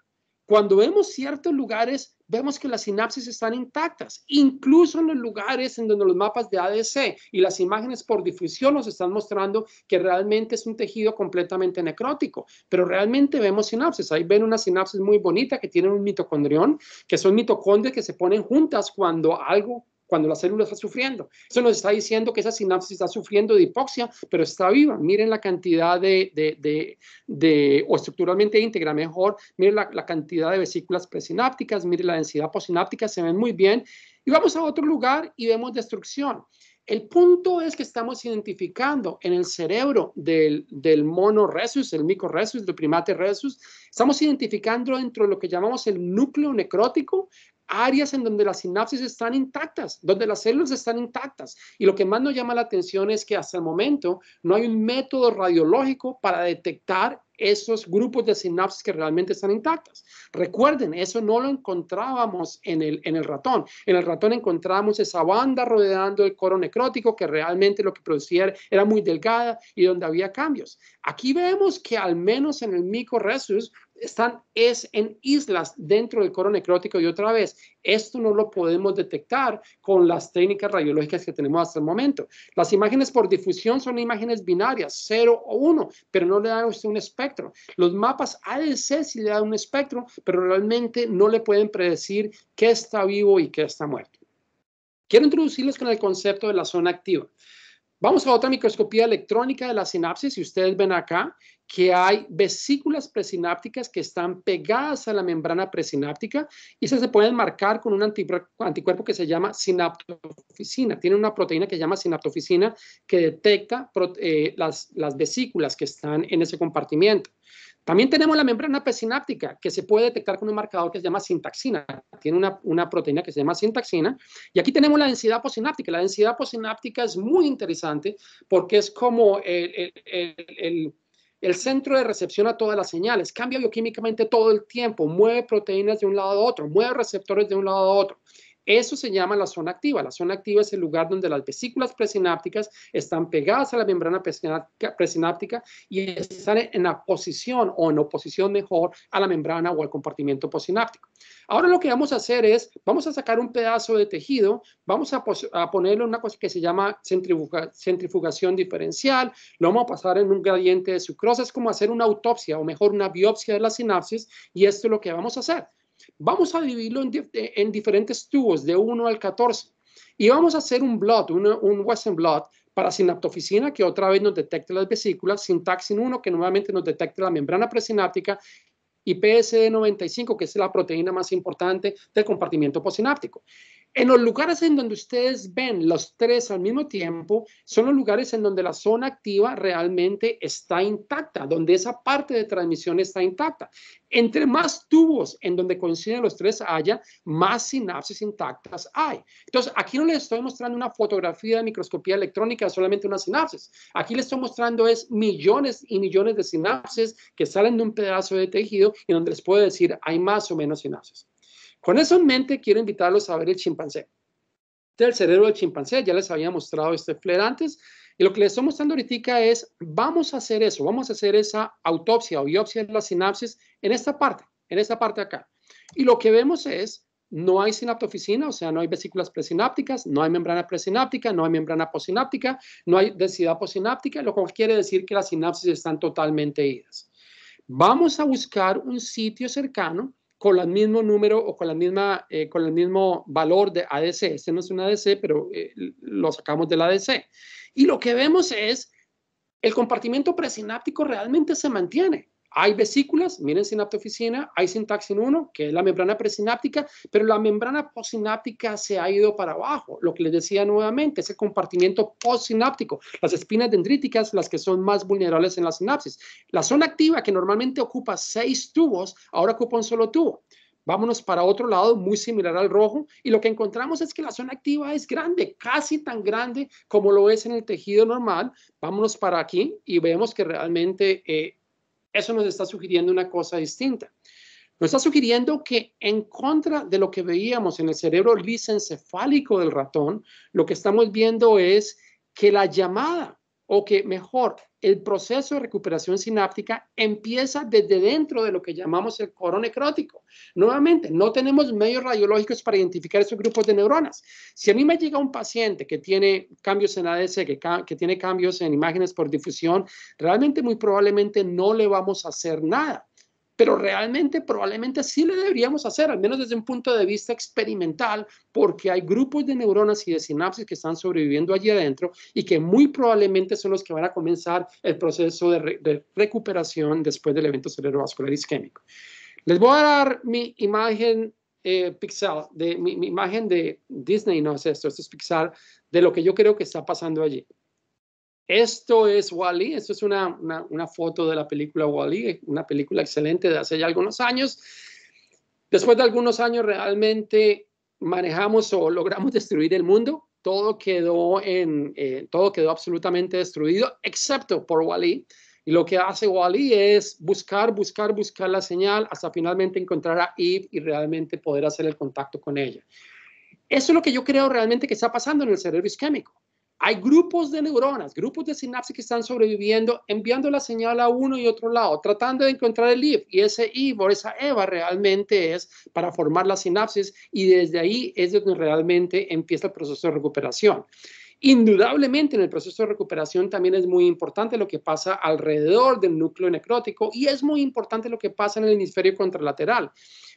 Cuando vemos ciertos lugares, vemos que las sinapsis están intactas, incluso en los lugares en donde los mapas de ADC y las imágenes por difusión nos están mostrando que realmente es un tejido completamente necrótico, pero realmente vemos sinapsis. Ahí ven una sinapsis muy bonita que tiene un mitocondrión, que son mitocondrias que se ponen juntas cuando algo cuando la célula está sufriendo. Eso nos está diciendo que esa sinapsis está sufriendo de hipoxia, pero está viva. Miren la cantidad de, o estructuralmente íntegra mejor, miren la, cantidad de vesículas presinápticas, miren la densidad posináptica, se ven muy bien. Y vamos a otro lugar y vemos destrucción. El punto es que estamos identificando en el cerebro del, mono resus, el micro resus, del primate resus, estamos identificando dentro de lo que llamamos el núcleo necrótico áreas en donde las sinapsis están intactas, donde las células están intactas. Y lo que más nos llama la atención es que hasta el momento no hay un método radiológico para detectar esos grupos de sinapsis que realmente están intactas. Recuerden, eso no lo encontrábamos en el, en el ratón. En el ratón encontramos esa banda rodeando el coro necrótico que realmente lo que producía era muy delgada y donde había cambios. Aquí vemos que al menos en el microresus están es en islas dentro del coro necrótico y otra vez, esto no lo podemos detectar con las técnicas radiológicas que tenemos hasta el momento. Las imágenes por difusión son imágenes binarias, 0 o 1, pero no le dan a usted un espectro. Los mapas ADC sí le dan un espectro, pero realmente no le pueden predecir qué está vivo y qué está muerto. Quiero introducirles con el concepto de la zona activa. Vamos a otra microscopía electrónica de la sinapsis y ustedes ven acá que hay vesículas presinápticas que están pegadas a la membrana presináptica y se pueden marcar con un anticuerpo que se llama sinaptoficina. Tiene una proteína que se llama sinaptoficina que detecta eh, las, las vesículas que están en ese compartimiento. También tenemos la membrana presináptica, que se puede detectar con un marcador que se llama sintaxina. Tiene una, proteína que se llama sintaxina. Y aquí tenemos la densidad posináptica. La densidad posináptica es muy interesante porque es como el, centro de recepción a todas las señales. Cambia bioquímicamente todo el tiempo, mueve proteínas de un lado a otro, mueve receptores de un lado a otro. Eso se llama la zona activa. La zona activa es el lugar donde las vesículas presinápticas están pegadas a la membrana presináptica, y están en la posición o en oposición mejor a la membrana o al compartimiento posináptico. Ahora lo que vamos a hacer es, vamos a sacar un pedazo de tejido, vamos a, ponerlo en una cosa que se llama centrifugación diferencial, lo vamos a pasar en un gradiente de sucrosa, es como hacer una autopsia o mejor una biopsia de la sinapsis y esto es lo que vamos a hacer. Vamos a dividirlo en, diferentes tubos de 1 al 14 y vamos a hacer un blot, un, Western blot para sinaptoficina que otra vez nos detecte las vesículas, sintaxin 1 que nuevamente nos detecta la membrana presináptica y PSD95 que es la proteína más importante del compartimiento posináptico. En los lugares en donde ustedes ven los tres al mismo tiempo, son los lugares en donde la zona activa realmente está intacta, donde esa parte de transmisión está intacta. Entre más tubos en donde coinciden los tres haya, más sinapsis intactas hay. Entonces, aquí no les estoy mostrando una fotografía de microscopía electrónica, solamente una sinapsis. Aquí les estoy mostrando es millones y millones de sinapsis que salen de un pedazo de tejido y donde les puedo decir hay más o menos sinapsis. Con eso en mente, quiero invitarlos a ver el chimpancé. Este el cerebro del chimpancé, ya les había mostrado este flair antes, y lo que les estoy mostrando ahorita es, vamos a hacer eso, vamos a hacer esa autopsia o biopsia de la sinapsis en esta parte, en esta parte acá. Y lo que vemos es, no hay sinaptoficina, o sea, no hay vesículas presinápticas, no hay membrana presináptica, no hay membrana posináptica, no hay densidad posináptica, lo que quiere decir que las sinapsis están totalmente idas. Vamos a buscar un sitio cercano con el mismo número o con, la misma, eh, con el mismo valor de ADC. Este no es un ADC, pero eh, lo sacamos del ADC. Y lo que vemos es el compartimiento presináptico realmente se mantiene. Hay vesículas, miren sinaptoficina, hay sintaxin 1, que es la membrana presináptica, pero la membrana postsináptica se ha ido para abajo. Lo que les decía nuevamente, ese compartimiento postsináptico, las espinas dendríticas, las que son más vulnerables en la sinapsis. La zona activa, que normalmente ocupa seis tubos, ahora ocupa un solo tubo. Vámonos para otro lado, muy similar al rojo, y lo que encontramos es que la zona activa es grande, casi tan grande como lo es en el tejido normal. Vámonos para aquí y vemos que realmente eh, eso nos está sugiriendo una cosa distinta. Nos está sugiriendo que en contra de lo que veíamos en el cerebro lisencefálico del ratón, lo que estamos viendo es que la llamada o que mejor, el proceso de recuperación sináptica empieza desde dentro de lo que llamamos el coro necrótico. Nuevamente, no tenemos medios radiológicos para identificar esos grupos de neuronas. Si a mí me llega un paciente que tiene cambios en ADS, que tiene cambios en imágenes por difusión, realmente muy probablemente no le vamos a hacer nada pero realmente probablemente sí le deberíamos hacer, al menos desde un punto de vista experimental, porque hay grupos de neuronas y de sinapsis que están sobreviviendo allí adentro y que muy probablemente son los que van a comenzar el proceso de, recuperación después del evento cerebrovascular isquémico. Les voy a dar mi imagen eh, de mi, imagen de Disney, no es esto, esto es pixel, de lo que yo creo que está pasando allí. Esto es Wally, -E, esto es una, foto de la película Wally, una película excelente de hace ya algunos años. Después de algunos años realmente manejamos o logramos destruir el mundo. Todo quedó, en, eh, todo quedó absolutamente destruido, excepto por Wally. Y lo que hace Wally es buscar, buscar, buscar la señal hasta finalmente encontrar a Eve y realmente poder hacer el contacto con ella. Eso es lo que yo creo realmente que está pasando en el cerebro isquémico. Hay grupos de neuronas, grupos de sinapsis que están sobreviviendo, enviando la señal a uno y otro lado, tratando de encontrar el IV, Y ese IV o esa EVA realmente es para formar la sinapsis y desde ahí es donde realmente empieza el proceso de recuperación. Indudablemente en el proceso de recuperación también es muy importante lo que pasa alrededor del núcleo necrótico y es muy importante lo que pasa en el hemisferio contralateral.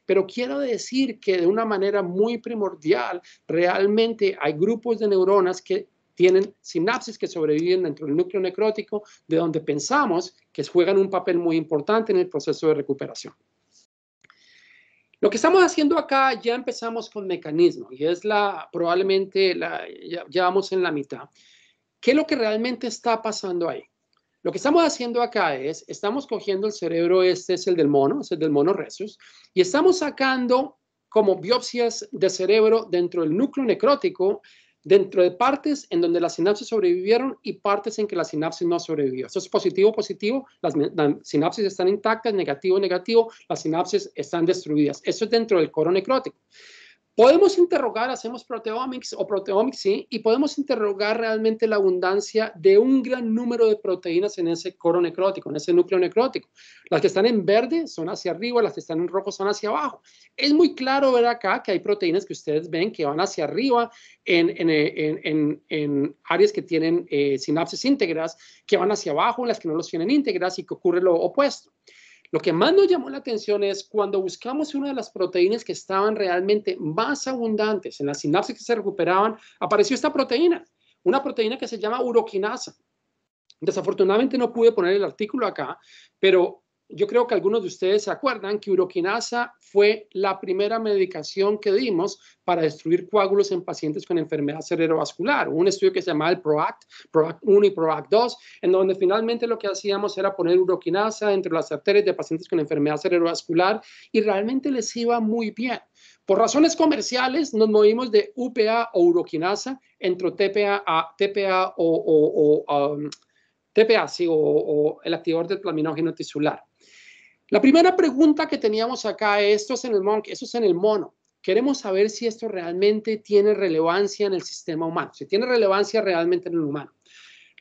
Pero quiero decir que de una manera muy primordial, realmente hay grupos de neuronas que tienen sinapsis que sobreviven dentro del núcleo necrótico, de donde pensamos que juegan un papel muy importante en el proceso de recuperación. Lo que estamos haciendo acá ya empezamos con mecanismo y es la probablemente la, ya, ya vamos en la mitad. ¿Qué es lo que realmente está pasando ahí? Lo que estamos haciendo acá es, estamos cogiendo el cerebro, este es el del mono, es el del mono rhesus y estamos sacando como biopsias de cerebro dentro del núcleo necrótico dentro de partes en donde las sinapsis sobrevivieron y partes en que la sinapsis no sobrevivió. Eso es positivo, positivo, las, sinapsis están intactas, negativo, negativo, las sinapsis están destruidas. Eso es dentro del coro necrótico. Podemos interrogar, hacemos proteomics o proteomics, sí, y podemos interrogar realmente la abundancia de un gran número de proteínas en ese coro necrótico, en ese núcleo necrótico. Las que están en verde son hacia arriba, las que están en rojo son hacia abajo. Es muy claro ver acá que hay proteínas que ustedes ven que van hacia arriba en, eh, áreas que tienen eh, sinapsis íntegras, que van hacia abajo en las que no los tienen íntegras y que ocurre lo opuesto. Lo que más nos llamó la atención es cuando buscamos una de las proteínas que estaban realmente más abundantes en las sinapsis que se recuperaban, apareció esta proteína, una proteína que se llama uroquinasa. Desafortunadamente no pude poner el artículo acá, pero yo creo que algunos de ustedes se acuerdan que uroquinasa fue la primera medicación que dimos para destruir coágulos en pacientes con enfermedad cerebrovascular. un estudio que se llamaba el PROACT, PROACT 1 y PROACT 2, en donde finalmente lo que hacíamos era poner uroquinasa entre las arterias de pacientes con enfermedad cerebrovascular y realmente les iba muy bien. Por razones comerciales, nos movimos de UPA o uroquinasa entre TPA, a, TPA o, um, TPA, o, el activador del plaminógeno tisular. La primera pregunta que teníamos acá, esto es en el en el mono. Queremos saber si esto realmente tiene relevancia en el sistema humano, si tiene relevancia realmente en el humano.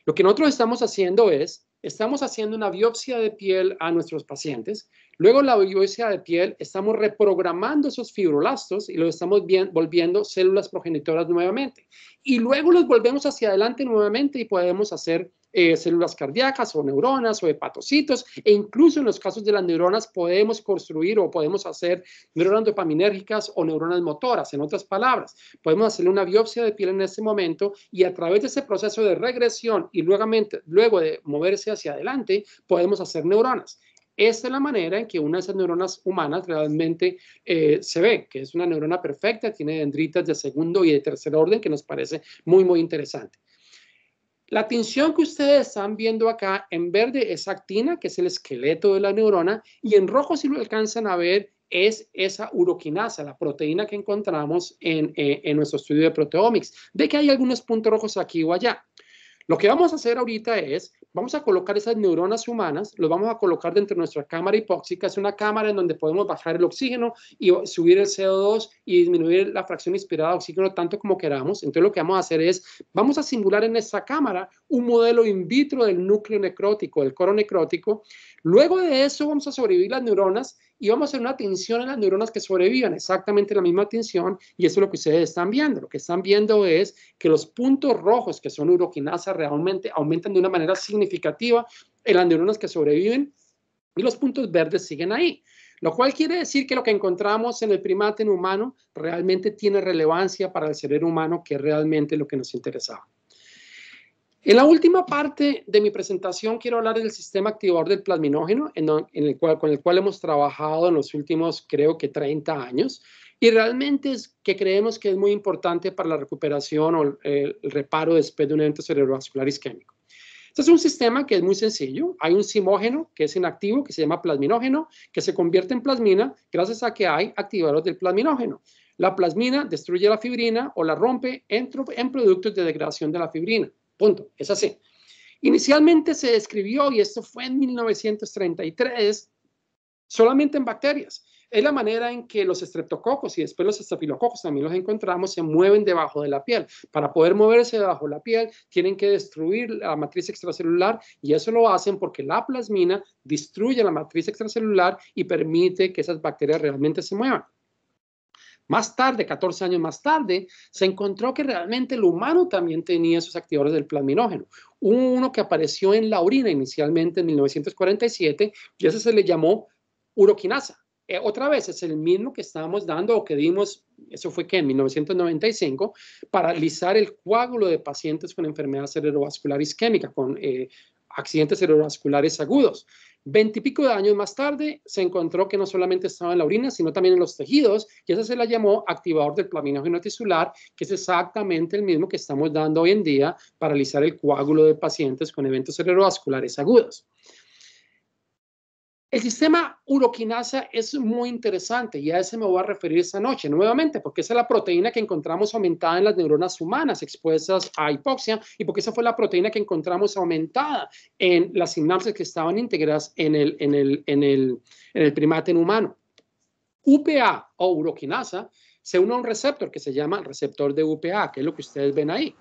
Lo que nosotros estamos haciendo es, estamos haciendo una biopsia de piel a nuestros pacientes, luego la biopsia de piel estamos reprogramando esos fibroblastos y los estamos bien, volviendo células progenitoras nuevamente. Y luego los volvemos hacia adelante nuevamente y podemos hacer eh, células cardíacas o neuronas o hepatocitos, e incluso en los casos de las neuronas podemos construir o podemos hacer neuronas dopaminérgicas o neuronas motoras. En otras palabras, podemos hacerle una biopsia de piel en ese momento y a través de ese proceso de regresión y luego, luego de moverse hacia adelante, podemos hacer neuronas. Esta es la manera en que una de esas neuronas humanas realmente eh, se ve, que es una neurona perfecta, tiene dendritas de segundo y de tercer orden, que nos parece muy, muy interesante. La tensión que ustedes están viendo acá en verde es actina, que es el esqueleto de la neurona, y en rojo, si lo alcanzan a ver, es esa uroquinasa, la proteína que encontramos en, eh, nuestro estudio de proteomics. Ve que hay algunos puntos rojos aquí o allá. Lo que vamos a hacer ahorita es, vamos a colocar esas neuronas humanas, los vamos a colocar dentro de nuestra cámara hipóxica. Es una cámara en donde podemos bajar el oxígeno y subir el CO2 y disminuir la fracción inspirada de oxígeno tanto como queramos. Entonces lo que vamos a hacer es, vamos a simular en esta cámara un modelo in vitro del núcleo necrótico, del coro necrótico. Luego de eso vamos a sobrevivir las neuronas y vamos a hacer una tensión en las neuronas que sobreviven, exactamente la misma tensión, y eso es lo que ustedes están viendo. Lo que están viendo es que los puntos rojos, que son uroquinasa, realmente aumentan de una manera significativa en las neuronas que sobreviven, y los puntos verdes siguen ahí. Lo cual quiere decir que lo que encontramos en el primate humano realmente tiene relevancia para el cerebro humano, que es realmente lo que nos interesaba. En la última parte de mi presentación quiero hablar del sistema activador del plasminógeno, con el cual hemos trabajado en los últimos, creo que 30 años, y realmente es que creemos que es muy importante para la recuperación o eh, el, reparo después de un evento cerebrovascular isquémico. Este es un sistema que es muy sencillo. Hay un simógeno que es inactivo, que se llama plasminógeno, que se convierte en plasmina gracias a que hay activadores del plasminógeno. La plasmina destruye la fibrina o la rompe en productos de degradación de la fibrina. Punto, es así. Inicialmente se describió, y esto fue en 1933, solamente en bacterias. Es la manera en que los estreptococos y después los estafilococos también los encontramos, se mueven debajo de la piel. Para poder moverse debajo de la piel, tienen que destruir la matriz extracelular y eso lo hacen porque la plasmina destruye la matriz extracelular y permite que esas bacterias realmente se muevan. Más tarde, 14 años más tarde, se encontró que realmente el humano también tenía esos activadores del plasminógeno. Uno que apareció en la orina inicialmente en 1947 y ese se le llamó uroquinasa. Eh, otra vez, es el mismo que estábamos dando o que dimos, eso fue que en 1995, para alizar el coágulo de pacientes con enfermedad cerebrovascular isquémica, con eh, accidentes cerebrovasculares agudos. Veintipico de años más tarde se encontró que no solamente estaba en la orina, sino también en los tejidos, y eso se la llamó activador del plaminógeno tisular, que es exactamente el mismo que estamos dando hoy en día para alisar el coágulo de pacientes con eventos cerebrovasculares agudos. El sistema uroquinasa es muy interesante y a ese me voy a referir esta noche nuevamente, porque esa es la proteína que encontramos aumentada en las neuronas humanas expuestas a hipoxia y porque esa fue la proteína que encontramos aumentada en las sinapsis que estaban integradas en el, en el, en humano. UPA o uroquinasa se une a un receptor que se llama receptor de UPA, que es lo que ustedes ven ahí.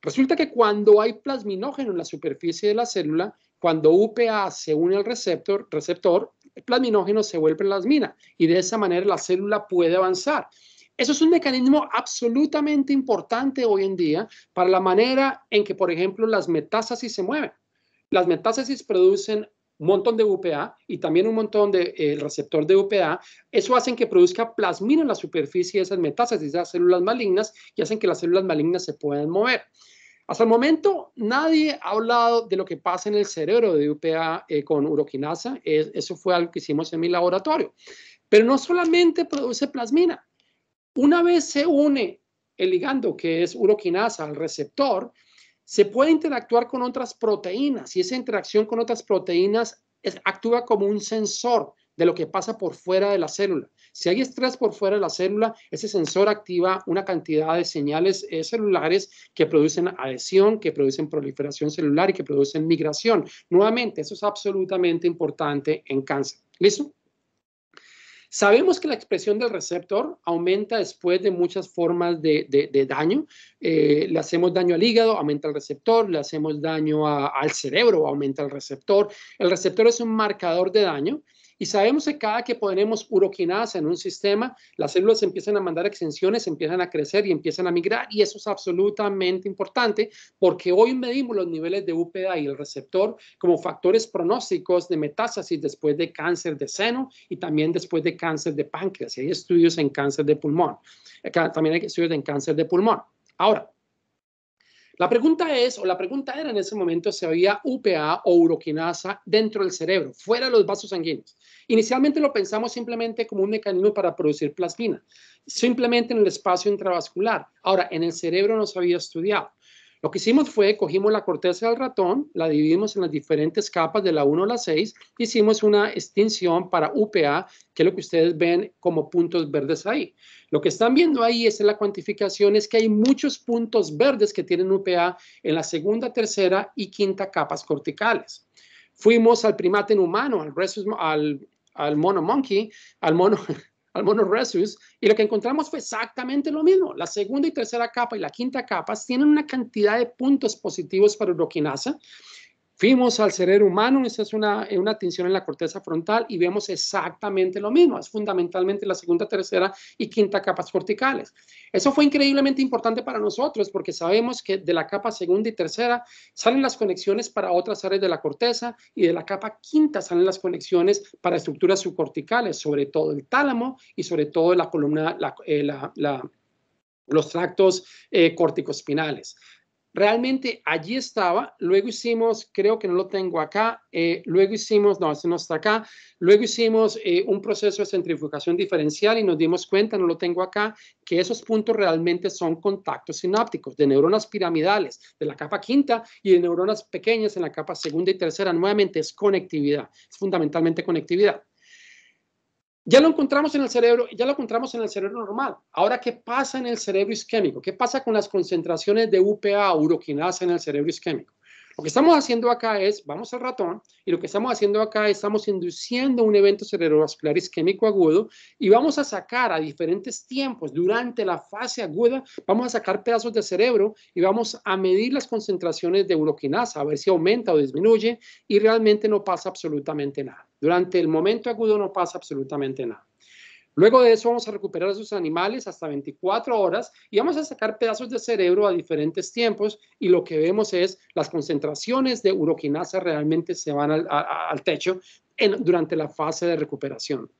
Resulta que cuando hay plasminógeno en la superficie de la célula, cuando UPA se une al receptor, receptor el plasminógeno se vuelve plasmina y de esa manera la célula puede avanzar. Eso es un mecanismo absolutamente importante hoy en día para la manera en que, por ejemplo, las metástasis se mueven. Las metástasis producen un montón de UPA y también un montón de eh, receptor de UPA. Eso hace que produzca plasmina en la superficie de esas metástasis, esas células malignas, y hacen que las células malignas se puedan mover. Hasta el momento, nadie ha hablado de lo que pasa en el cerebro de UPA eh, con uroquinasa. eso fue algo que hicimos en mi laboratorio. Pero no solamente produce plasmina. Una vez se une el ligando, que es uroquinasa, al receptor, se puede interactuar con otras proteínas y esa interacción con otras proteínas actúa como un sensor, de lo que pasa por fuera de la célula. Si hay estrés por fuera de la célula, ese sensor activa una cantidad de señales eh, celulares que producen adhesión, que producen proliferación celular y que producen migración. Nuevamente, eso es absolutamente importante en cáncer. ¿Listo? Sabemos que la expresión del receptor aumenta después de muchas formas de, daño. Eh, le hacemos daño al hígado, aumenta el receptor, le hacemos daño al cerebro, aumenta el receptor. El receptor es un marcador de daño y sabemos que cada que ponemos uroquinasa en un sistema, las células empiezan a mandar extensiones, empiezan a crecer y empiezan a migrar. Y eso es absolutamente importante porque hoy medimos los niveles de UPA y el receptor como factores pronósticos de metástasis después de cáncer de seno y también después de cáncer de páncreas. Y hay estudios en cáncer de pulmón. También hay estudios en cáncer de pulmón. Ahora, la pregunta es, o la pregunta era en ese momento, si había UPA o uroquinasa dentro del cerebro, fuera de los vasos sanguíneos. Inicialmente lo pensamos simplemente como un mecanismo para producir plasmina, simplemente en el espacio intravascular. Ahora, en el cerebro no se había estudiado. Lo que hicimos fue, cogimos la corteza del ratón, la dividimos en las diferentes capas de la 1 a la 6, hicimos una extinción para UPA, que es lo que ustedes ven como puntos verdes ahí. Lo que están viendo ahí es la cuantificación, es que hay muchos puntos verdes que tienen UPA en la segunda, tercera y quinta capas corticales. Fuimos al primate humano, al, al, al mono monkey, al mono, al mono y lo que encontramos fue exactamente lo mismo. La segunda y tercera capa y la quinta capa tienen una cantidad de puntos positivos para uroquinasa Fuimos al cerebro humano, esa es una, eh, una tensión en la corteza frontal y vemos exactamente lo mismo. Es fundamentalmente la segunda, tercera y quinta capas corticales. Eso fue increíblemente importante para nosotros porque sabemos que de la capa segunda y tercera salen las conexiones para otras áreas de la corteza y de la capa quinta salen las conexiones para estructuras subcorticales, sobre todo el tálamo y sobre todo la columna, eh, los tractos eh, corticospinales realmente allí estaba. Luego hicimos, creo que no lo tengo acá, eh, luego hicimos, no, ese no está acá, luego hicimos eh, un proceso de centrifugación diferencial y nos dimos cuenta, no lo tengo acá, que esos puntos realmente son contactos sinápticos de neuronas piramidales de la capa quinta y de neuronas pequeñas en la capa segunda y tercera. Nuevamente es conectividad, es fundamentalmente conectividad. Ya lo encontramos en el cerebro, ya lo encontramos en el cerebro normal. Ahora, ¿qué pasa en el cerebro isquémico? ¿Qué pasa con las concentraciones de UPA o uroquinasa en el cerebro isquémico? Lo que estamos haciendo acá es, vamos al ratón, y lo que estamos haciendo acá es, estamos induciendo un evento cerebrovascular isquémico agudo y vamos a sacar a diferentes tiempos, durante la fase aguda, vamos a sacar pedazos de cerebro y vamos a medir las concentraciones de uroquinasa, a ver si aumenta o disminuye, y realmente no pasa absolutamente nada. Durante el momento agudo no pasa absolutamente nada. Luego de eso vamos a recuperar a esos animales hasta 24 horas y vamos a sacar pedazos de cerebro a diferentes tiempos y lo que vemos es las concentraciones de uroquinasa realmente se van al, techo en, durante la fase de recuperación.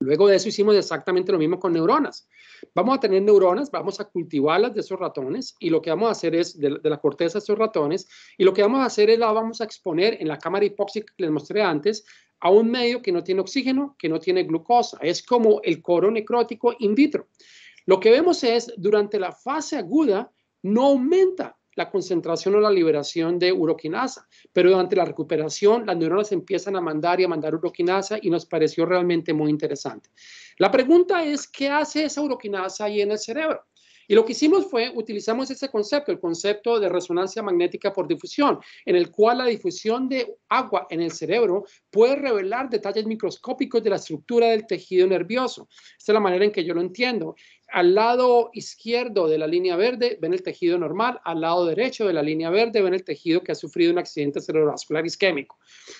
Luego de eso hicimos exactamente lo mismo con neuronas. Vamos a tener neuronas, vamos a cultivarlas de esos ratones y lo que vamos a hacer es de, la corteza de esos ratones y lo que vamos a hacer es la vamos a exponer en la cámara hipóxica que les mostré antes a un medio que no tiene oxígeno, que no tiene glucosa. Es como el coro necrótico in vitro. Lo que vemos es, durante la fase aguda, no aumenta la concentración o la liberación de uroquinasa, pero durante la recuperación las neuronas empiezan a mandar y a mandar uroquinasa y nos pareció realmente muy interesante. La pregunta es, ¿qué hace esa uroquinasa ahí en el cerebro? Y lo que hicimos fue, utilizamos ese concepto, el concepto de resonancia magnética por difusión, en el cual la difusión de agua en el cerebro puede revelar detalles microscópicos de la estructura del tejido nervioso. Esta es la manera en que yo lo entiendo al lado izquierdo de la línea verde ven el tejido normal, al lado derecho de la línea verde ven el tejido que ha sufrido un accidente cerebrovascular isquémico.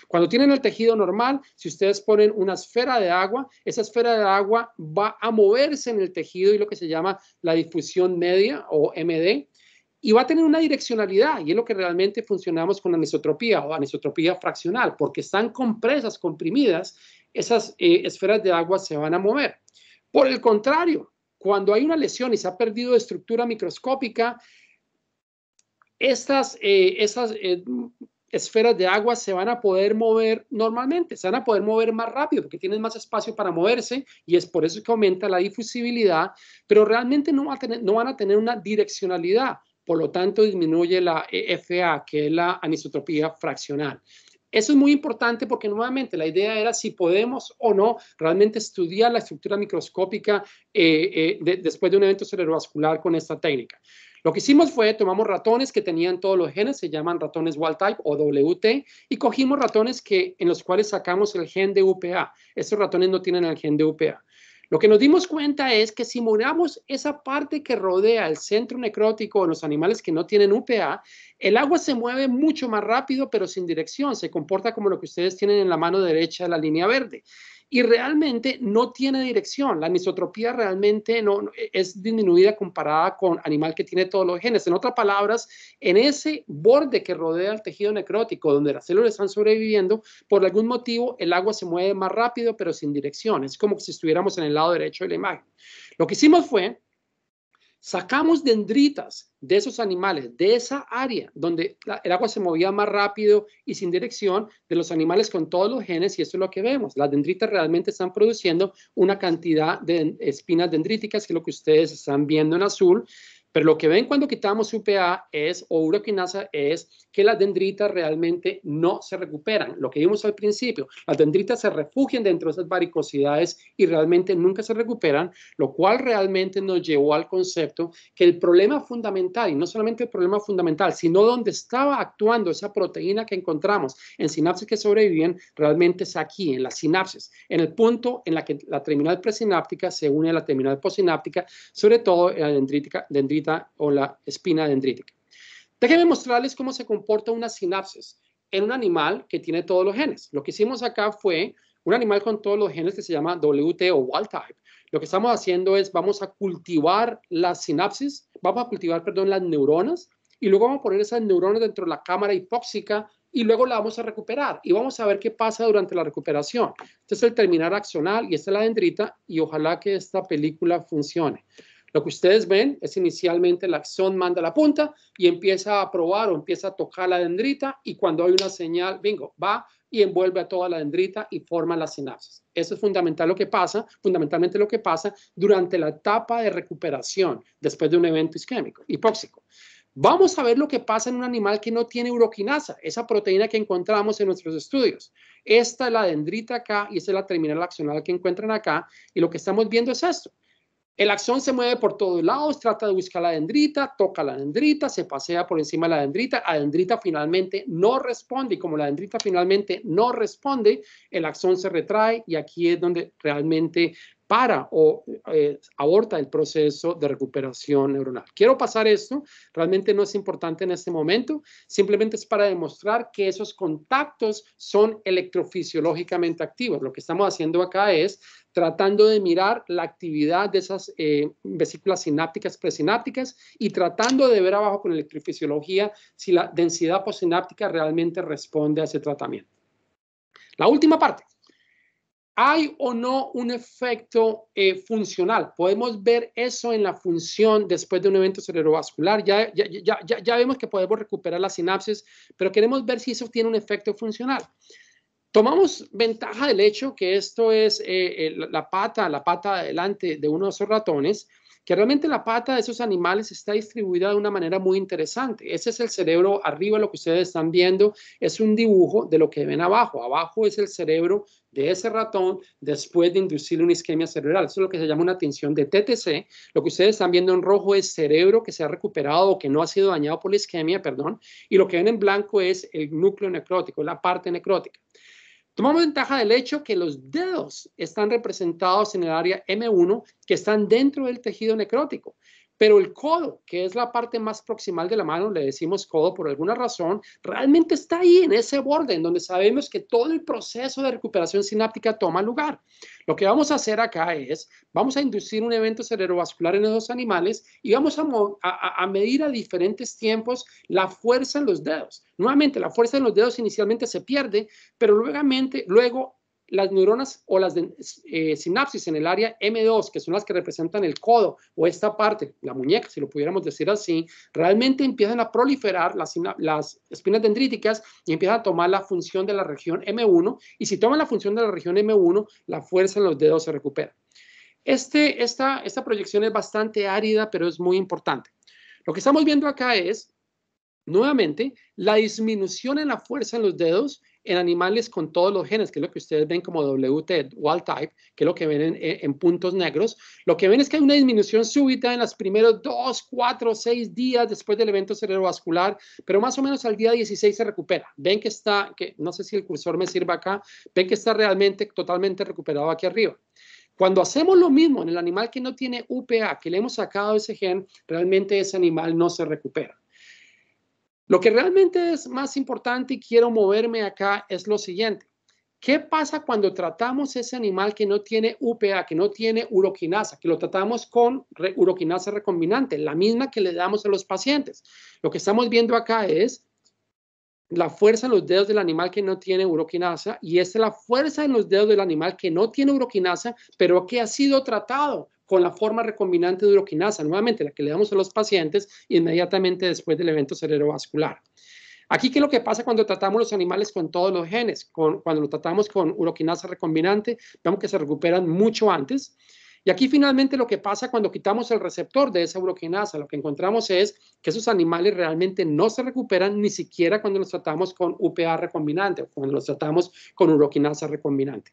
Cuando tienen el tejido normal, si ustedes ponen una esfera de agua, esa esfera de agua va a moverse en el tejido y lo que se llama la difusión media o MD. Y va a tener una direccionalidad, y es lo que realmente funcionamos con la anisotropía o anisotropía fraccional, porque están compresas, comprimidas, esas eh, esferas de agua se van a mover. Por el contrario, cuando hay una lesión y se ha perdido estructura microscópica, estas, eh, esas eh, esferas de agua se van a poder mover normalmente, se van a poder mover más rápido porque tienen más espacio para moverse y es por eso que aumenta la difusibilidad, pero realmente no, no van a tener una direccionalidad, por lo tanto disminuye la e FA, que es la anisotropía fraccional. Eso es muy importante porque nuevamente la idea era si podemos o no realmente estudiar la estructura microscópica eh, eh, después de un evento cerebrovascular con esta técnica. Lo que hicimos fue tomamos ratones que tenían todos los genes, se llaman ratones wild type o WT, y cogimos ratones que en los cuales sacamos el gen de UPA. Estos ratones no tienen el gen de UPA. Lo que nos dimos cuenta es que si muramos esa parte que rodea el centro necrótico en los animales que no tienen UPA, el agua se mueve mucho más rápido pero sin dirección, se comporta como lo que ustedes tienen en la mano derecha de la línea verde y realmente no tiene dirección. La anisotropía realmente no, e, es disminuida comparada con animal que tiene todos los genes. En otras palabras, en ese borde que rodea el tejido necrótico, donde las células están sobreviviendo, por algún motivo el agua se mueve más rápido, pero sin dirección. Es como si estuviéramos en el lado derecho de la imagen. Lo que hicimos fue Sacamos dendritas de esos animales, de esa área donde el agua se movía más rápido y sin dirección, de los animales con todos los genes, y eso es lo que vemos. Las dendritas realmente están produciendo una cantidad de espinas dendríticas, que es lo que ustedes están viendo en azul, pero lo que ven cuando quitamos UPA es, o uroquinasa, es que las dendritas realmente no se recuperan. Lo que vimos al principio, las dendritas se refugian dentro de esas varicosidades y realmente nunca se recuperan, lo cual realmente nos llevó al concepto que el problema fundamental, y no solamente el problema fundamental, sino donde estaba actuando esa proteína que encontramos en sinapsis que sobreviven, realmente es aquí, en las sinapsis, en el punto en la que la terminal presináptica se une a la terminal posináptica, sobre todo en la dendrítica, dendrítica o la espina dendrítica. Déjenme mostrarles cómo se comporta una sinapsis en un animal que tiene todos los genes. Lo que hicimos acá fue un animal con todos los genes que se llama WT o wild type. Lo que estamos haciendo es vamos a cultivar las sinapsis, vamos a cultivar, perdón, las neuronas y luego vamos a poner esas neuronas dentro de la cámara hipóxica y luego la vamos a recuperar y vamos a ver qué pasa durante la recuperación. Este es el terminal accional y esta es la dendrita y ojalá que esta película funcione. Lo que ustedes ven es inicialmente la acción manda la punta y empieza a probar o empieza a tocar la dendrita y cuando hay una señal, bingo, va y envuelve a toda la dendrita y forma la sinapsis. Eso es fundamental lo que pasa, fundamentalmente lo que pasa durante la etapa de recuperación después de un evento isquémico, hipóxico. Vamos a ver lo que pasa en un animal que no tiene uroquinasa, esa proteína que encontramos en nuestros estudios. Esta es la dendrita acá y esta es la terminal axonal que encuentran acá y lo que estamos viendo es esto. El axón se mueve por todos lados, trata de buscar la dendrita, toca la dendrita, se pasea por encima de la dendrita, la dendrita finalmente no responde y como la dendrita finalmente no responde, el axón se retrae y aquí es donde realmente para o eh, aborta el proceso de recuperación neuronal. Quiero pasar esto, realmente no es importante en este momento, simplemente es para demostrar que esos contactos son electrofisiológicamente activos. Lo que estamos haciendo acá es tratando de mirar la actividad de esas eh, vesículas sinápticas, presinápticas y tratando de ver abajo con electrofisiología si la densidad postsináptica realmente responde a ese tratamiento. La última parte ¿Hay o no un efecto eh, funcional? Podemos ver eso en la función después de un evento cerebrovascular. Ya, ya, vemos que podemos recuperar las sinapsis, pero queremos ver si eso tiene un efecto funcional. Tomamos ventaja del hecho que esto es eh, eh, la, la pata, la pata delante de uno de esos ratones, que realmente la pata de esos animales está distribuida de una manera muy interesante. Ese es el cerebro arriba, lo que ustedes están viendo es un dibujo de lo que ven abajo. Abajo es el cerebro de ese ratón después de inducir una isquemia cerebral. Eso es lo que se llama una tensión de TTC. Lo que ustedes están viendo en rojo es cerebro que se ha recuperado o que no ha sido dañado por la isquemia, perdón, y lo que ven en blanco es el núcleo necrótico, la parte necrótica. Tomamos ventaja del hecho que los dedos están representados en el área M1 que están dentro del tejido necrótico. Pero el codo, que es la parte más proximal de la mano, le decimos codo por alguna razón, realmente está ahí en ese borde en donde sabemos que todo el proceso de recuperación sináptica toma lugar. Lo que vamos a hacer acá es, vamos a inducir un evento cerebrovascular en esos animales y vamos a, medir a diferentes tiempos la fuerza en los dedos. Nuevamente, la fuerza en los dedos inicialmente se pierde, pero luego, luego las neuronas o las eh, sinapsis en el área M2, que son las que representan el codo o esta parte, la muñeca, si lo pudiéramos decir así, realmente empiezan a proliferar las, las espinas dendríticas y empiezan a tomar la función de la región M1. Y si toman la función de la región M1, la fuerza en los dedos se recupera. Este, esta, esta proyección es bastante árida, pero es muy importante. Lo que estamos viendo acá es, nuevamente, la disminución en la fuerza en los dedos en animales con todos los genes, que es lo que ustedes ven como WT, wild type, que es lo que ven en, puntos negros, lo que ven es que hay una disminución súbita en los primeros 2, 4, seis días después del evento cerebrovascular, pero más o menos al día 16 se recupera. Ven que está, que no sé si el cursor me sirva acá, ven que está realmente totalmente recuperado aquí arriba. Cuando hacemos lo mismo en el animal que no tiene UPA, que le hemos sacado ese gen, realmente ese animal no se recupera. Lo que realmente es más importante y quiero moverme acá es lo siguiente. ¿Qué pasa cuando tratamos ese animal que no tiene UPA, que no tiene uroquinasa, que lo tratamos con uroquinasa recombinante, la misma que le damos a los pacientes? Lo que estamos viendo acá es la fuerza en los dedos del animal que no tiene uroquinasa y esta es la fuerza en los dedos del animal que no tiene uroquinasa, pero que ha sido tratado con la forma recombinante de uroquinasa, nuevamente la que le damos a los pacientes inmediatamente después del evento cerebrovascular. Aquí, ¿qué es lo que pasa cuando tratamos los animales con todos los genes? Con, cuando lo tratamos con uroquinasa recombinante, vemos que se recuperan mucho antes. Y aquí finalmente lo que pasa cuando quitamos el receptor de esa uroquinasa, lo que encontramos es que esos animales realmente no se recuperan ni siquiera cuando los tratamos con UPA recombinante o cuando los tratamos con uroquinasa recombinante.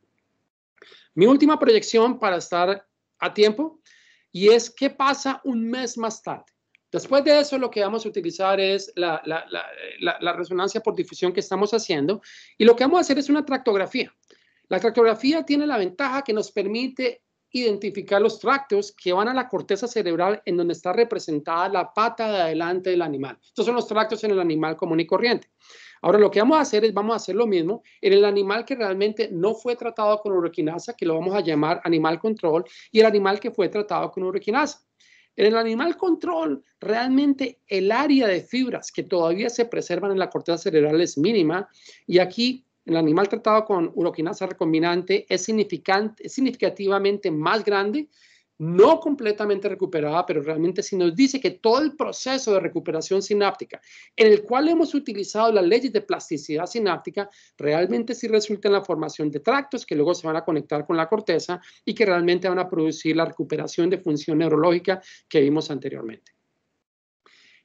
Mi última proyección para estar a tiempo y es qué pasa un mes más tarde. Después de eso, lo que vamos a utilizar es la, la, resonancia por difusión que estamos haciendo y lo que vamos a hacer es una tractografía. La tractografía tiene la ventaja que nos permite identificar los tractos que van a la corteza cerebral en donde está representada la pata de adelante del animal. Estos son los tractos en el animal común y corriente. Ahora lo que vamos a hacer es, vamos a hacer lo mismo en el animal que realmente no fue tratado con urequinasa, que lo vamos a llamar animal control, y el animal que fue tratado con urequinasa. En el animal control, realmente el área de fibras que todavía se preservan en la corteza cerebral es mínima y aquí el animal tratado con uroquinasa recombinante es, significativamente más grande, no completamente recuperada, pero realmente sí nos dice que todo el proceso de recuperación sináptica, en el cual hemos utilizado las leyes de plasticidad sináptica, realmente sí resulta en la formación de tractos que luego se van a conectar con la corteza y que realmente van a producir la recuperación de función neurológica que vimos anteriormente.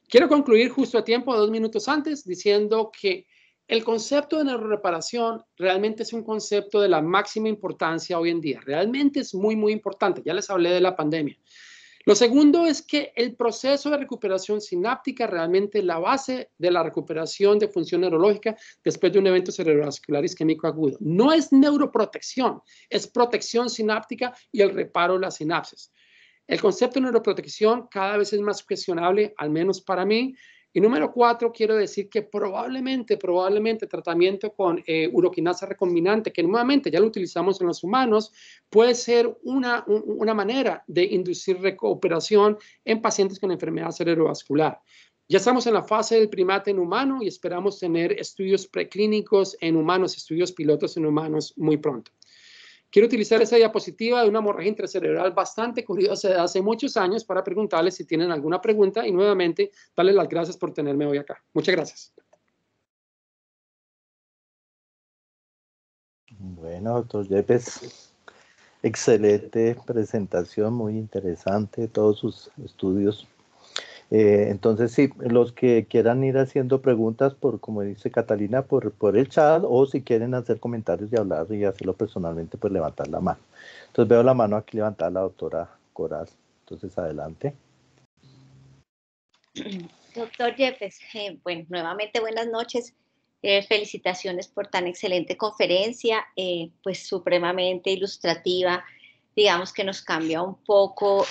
Quiero concluir justo a tiempo, dos minutos antes, diciendo que el concepto de neuroreparación realmente es un concepto de la máxima importancia hoy en día. Realmente es muy, muy importante. Ya les hablé de la pandemia. Lo segundo es que el proceso de recuperación sináptica realmente es la base de la recuperación de función neurológica después de un evento cerebrovascular isquémico agudo. No es neuroprotección, es protección sináptica y el reparo de las sinapsis. El concepto de neuroprotección cada vez es más cuestionable, al menos para mí, y número cuatro, quiero decir que probablemente, probablemente tratamiento con eh, uroquinasa recombinante, que nuevamente ya lo utilizamos en los humanos, puede ser una, una manera de inducir recuperación en pacientes con enfermedad cerebrovascular. Ya estamos en la fase del primate en humano y esperamos tener estudios preclínicos en humanos, estudios pilotos en humanos muy pronto. Quiero utilizar esa diapositiva de una hemorragia intracerebral bastante curiosa de hace muchos años para preguntarles si tienen alguna pregunta y nuevamente darles las gracias por tenerme hoy acá. Muchas gracias. Bueno, doctor Yepes, excelente presentación, muy interesante todos sus estudios eh, entonces, sí, los que quieran ir haciendo preguntas, por como dice Catalina, por, por el chat, o si quieren hacer comentarios y hablar y hacerlo personalmente, pues levantar la mano. Entonces veo la mano aquí levantada la doctora Coraz. Entonces, adelante. Doctor Yepes, eh, bueno, nuevamente buenas noches. Eh, felicitaciones por tan excelente conferencia, pues supremamente ilustrativa, digamos que nos cambia un poco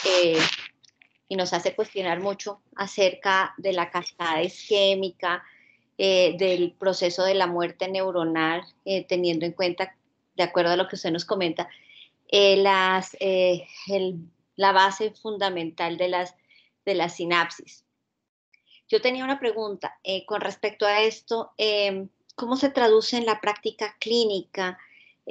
y nos hace cuestionar mucho acerca de la cascada isquémica, eh, del proceso de la muerte neuronal, eh, teniendo en cuenta, de acuerdo a lo que usted nos comenta, eh, las, la base fundamental de las, de las sinapsis. Yo tenía una pregunta con respecto a esto, em, ¿cómo se traduce en la práctica clínica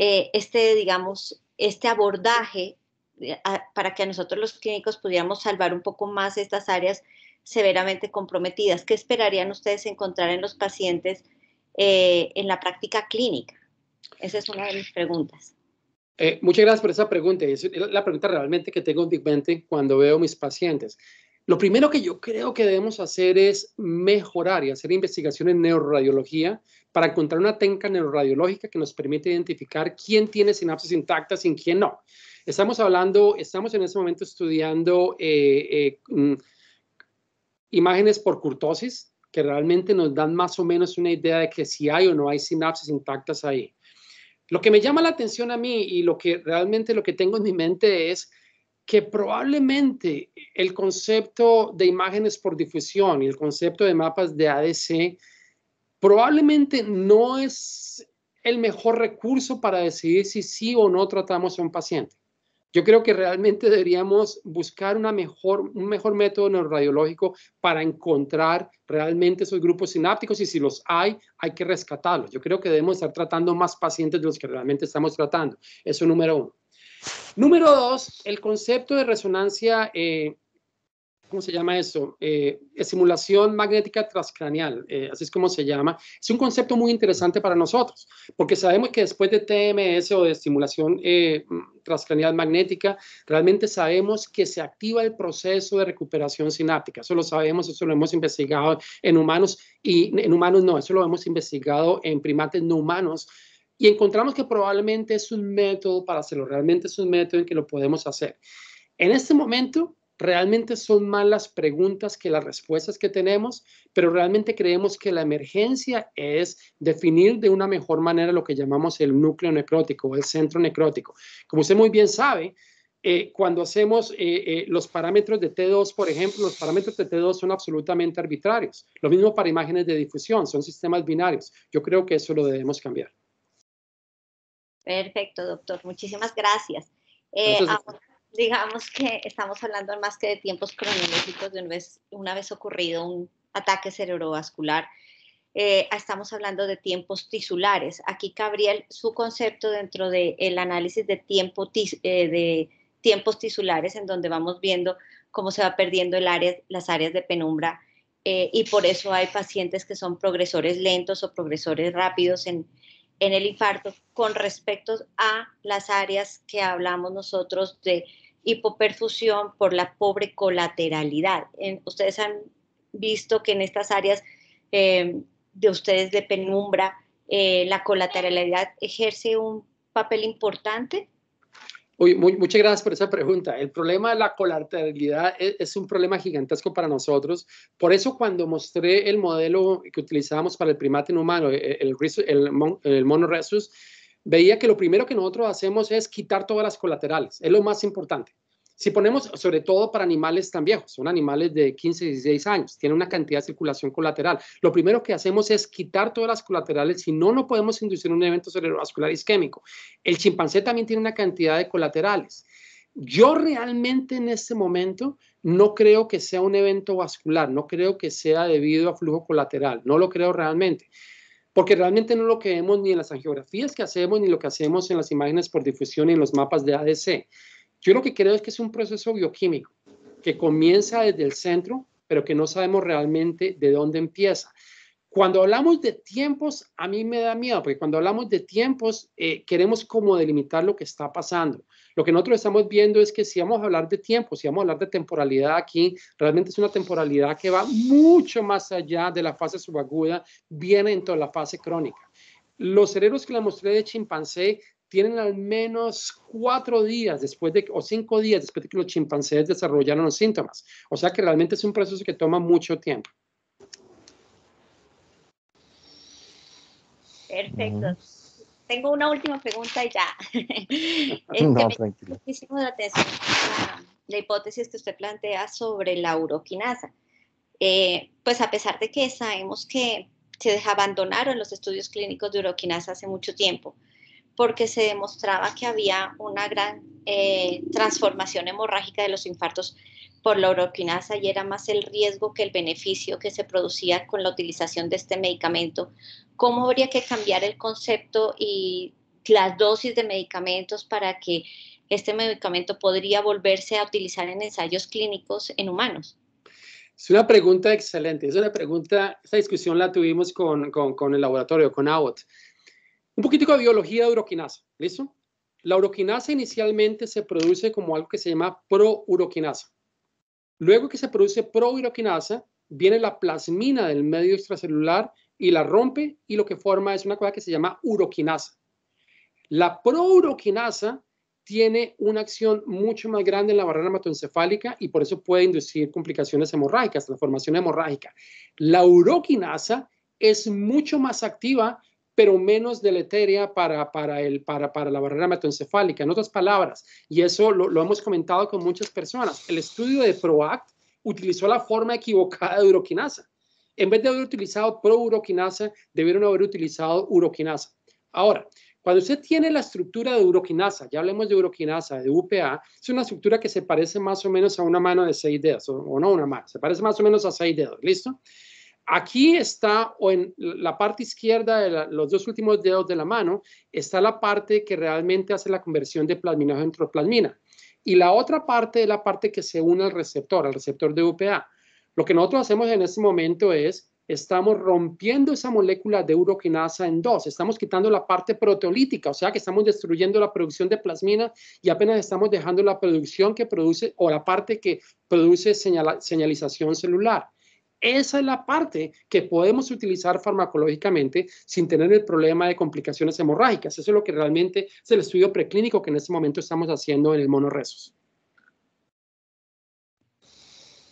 este, digamos, este abordaje eh, para que a nosotros los clínicos pudiéramos salvar un poco más estas áreas severamente comprometidas. ¿Qué esperarían ustedes encontrar en los pacientes eh, en la práctica clínica? Esa es una de mis preguntas. Eh, muchas gracias por esa pregunta. Es la pregunta realmente que tengo en mente cuando veo mis pacientes. Lo primero que yo creo que debemos hacer es mejorar y hacer investigación en neuroradiología para encontrar una técnica neuroradiológica que nos permite identificar quién tiene sinapsis intactas y quién no. Estamos hablando, estamos en este momento estudiando eh, eh, mm, imágenes por curtosis que realmente nos dan más o menos una idea de que si hay o no hay sinapsis intactas ahí. Lo que me llama la atención a mí y lo que realmente lo que tengo en mi mente es que probablemente el concepto de imágenes por difusión y el concepto de mapas de ADC probablemente no es el mejor recurso para decidir si sí o no tratamos a un paciente. Yo creo que realmente deberíamos buscar una mejor, un mejor método neuroradiológico para encontrar realmente esos grupos sinápticos y si los hay, hay que rescatarlos. Yo creo que debemos estar tratando más pacientes de los que realmente estamos tratando. Eso número uno. Número dos, el concepto de resonancia eh, ¿cómo se llama eso? Eh, estimulación magnética transcraneal, eh, así es como se llama. Es un concepto muy interesante para nosotros, porque sabemos que después de TMS o de estimulación eh, magnética, realmente sabemos que se activa el proceso de recuperación sináptica. Eso lo sabemos, eso lo hemos investigado en humanos y en humanos no, eso lo hemos investigado en primates no humanos. Y encontramos que probablemente es un método para hacerlo, realmente es un método en que lo podemos hacer. En este momento, Realmente son más las preguntas que las respuestas que tenemos, pero realmente creemos que la emergencia es definir de una mejor manera lo que llamamos el núcleo necrótico o el centro necrótico. Como usted muy bien sabe, eh, cuando hacemos eh, eh, los parámetros de T2, por ejemplo, los parámetros de T2 son absolutamente arbitrarios. Lo mismo para imágenes de difusión, son sistemas binarios. Yo creo que eso lo debemos cambiar. Perfecto, doctor. Muchísimas gracias digamos que estamos hablando más que de tiempos cronológicos de una vez, una vez ocurrido un ataque cerebrovascular. Eh, estamos hablando de tiempos tisulares. Aquí Gabriel, su concepto dentro del análisis de, tiempo eh, de tiempos tisulares, en donde vamos viendo cómo se va perdiendo el área, las áreas de penumbra eh, y por eso hay pacientes que son progresores lentos o progresores rápidos en, en el infarto con respecto a las áreas que hablamos nosotros de hipoperfusión por la pobre colateralidad. ustedes han visto que en estas áreas eh, de ustedes de penumbra, eh, la colateralidad ejerce un papel importante muchas gracias por esa pregunta. El problema de la colateralidad e-, es, un problema gigantesco para nosotros. Por eso cuando mostré el modelo que utilizábamos para el primate humano, e-, e-, el, el, el mono resus, veía que lo primero que nosotros hacemos es quitar todas las colaterales. Es lo más importante. Si ponemos, sobre todo para animales tan viejos, son animales de 15, 16 años, tienen una cantidad de circulación colateral. Lo primero que hacemos es quitar todas las colaterales, si no, no podemos inducir un evento cerebrovascular isquémico. El chimpancé también tiene una cantidad de colaterales. Yo realmente en este momento no creo que sea un evento vascular, no creo que sea debido a flujo colateral, no lo creo realmente porque realmente no lo creemos ni en las angiografías que hacemos, ni lo que hacemos en las imágenes por difusión y en los mapas de ADC. Yo lo que creo es que es un proceso bioquímico que comienza desde el centro, pero que no sabemos realmente de dónde empieza. Cuando hablamos de tiempos, a mí me da miedo, porque cuando hablamos de tiempos, eh, queremos como delimitar lo que está pasando. Lo que nosotros estamos viendo es que si vamos a hablar de tiempo, si vamos a hablar de temporalidad aquí, realmente es una temporalidad que va mucho más allá de la fase subaguda, viene en toda la fase crónica. Los cerebros que les mostré de chimpancé tienen al menos cuatro días después de, o cinco días después de que los chimpancés desarrollaron los síntomas. O sea que realmente es un proceso que toma mucho tiempo. Perfecto. Tengo una última pregunta y ya. no, tranquilo. la hipótesis que usted plantea sobre la uroquinasa. Eh, pues a pesar de que sabemos que se abandonaron los estudios clínicos de uroquinasa hace mucho tiempo, porque se demostraba que había una gran eh, transformación hemorrágica de los infartos por la oroquinasa y era más el riesgo que el beneficio que se producía con la utilización de este medicamento. ¿Cómo habría que cambiar el concepto y las dosis de medicamentos para que este medicamento podría volverse a utilizar en ensayos clínicos en humanos? Es una pregunta excelente, es una pregunta, esta discusión la tuvimos con, con, el laboratorio, con AOT. Un poquitico de biología de uroquinasa, ¿listo? La uroquinasa inicialmente se produce como algo que se llama prouroquinasa. Luego que se produce prouroquinasa, viene la plasmina del medio extracelular y la rompe y lo que forma es una cosa que se llama uroquinasa. La prouroquinasa tiene una acción mucho más grande en la barrera hematoencefálica y por eso puede inducir complicaciones hemorrágicas, la formación hemorrágica. La uroquinasa es mucho más activa pero menos deleteria para, para, el, para, para la barrera hematoencefálica. En otras palabras, y eso lo, hemos comentado con muchas personas, el estudio de PROACT utilizó la forma equivocada de uroquinasa. En vez de haber utilizado prouroquinasa, debieron haber utilizado uroquinasa. Ahora, cuando usted tiene la estructura de uroquinasa, ya hablemos de uroquinasa, de UPA, es una estructura que se parece más o menos a una mano de seis dedos, o, o no una mano, se parece más o menos a seis dedos, ¿listo? Aquí está, o en la parte izquierda de los dos últimos dedos de la mano, está la parte que realmente hace la conversión de plasmina en plasmina. Y la otra parte es la parte que se une al receptor, al receptor de UPA. Lo que nosotros hacemos en este momento es, estamos rompiendo esa molécula de uroquinasa en dos, estamos quitando la parte proteolítica, o sea que estamos destruyendo la producción de plasmina y apenas estamos dejando la producción que produce o la parte que produce señalización celular. Esa es la parte que podemos utilizar farmacológicamente sin tener el problema de complicaciones hemorrágicas. Eso es lo que realmente es el estudio preclínico que en este momento estamos haciendo en el rezos.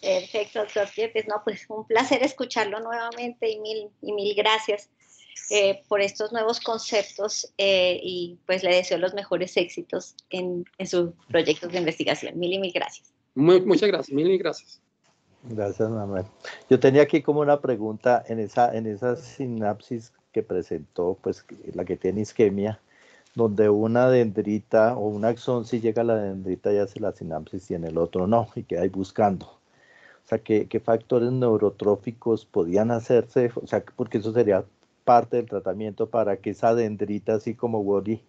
Perfecto, doctor Yepes. No, pues un placer escucharlo nuevamente y mil, y mil gracias eh, por estos nuevos conceptos eh, y pues le deseo los mejores éxitos en, en sus proyectos de investigación. Mil y mil gracias. muchas gracias, mil y mil gracias. Gracias, Manuel. Yo tenía aquí como una pregunta en esa, en esa sinapsis que presentó, pues la que tiene isquemia, donde una dendrita o un axón si llega a la dendrita y hace la sinapsis y en el otro no, y queda ahí buscando. O sea, ¿qué, qué factores neurotróficos podían hacerse? O sea, porque eso sería parte del tratamiento para que esa dendrita, así como Wally,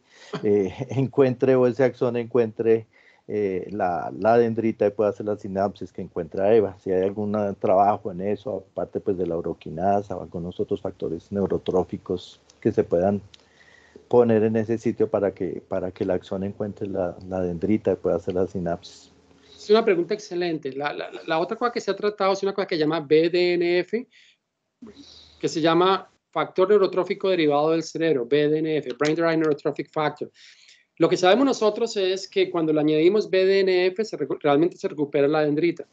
eh, encuentre o ese axón encuentre eh, la, dendrita y puede hacer la sinapsis que encuentra Eva. Si hay algún trabajo en eso, aparte pues de la uroquinasa o algunos otros factores neurotróficos que se puedan poner en ese sitio para que, para que la axón encuentre la, dendrita y pueda hacer la sinapsis. Es una pregunta excelente. La, la, otra cosa que se ha tratado es una cosa que se llama BDNF, que se llama factor neurotrófico derivado del cerebro, BDNF, Brain Derived Neurotrophic Factor. Lo que sabemos nosotros es que cuando le añadimos BDNF realmente se recupera la dendrita.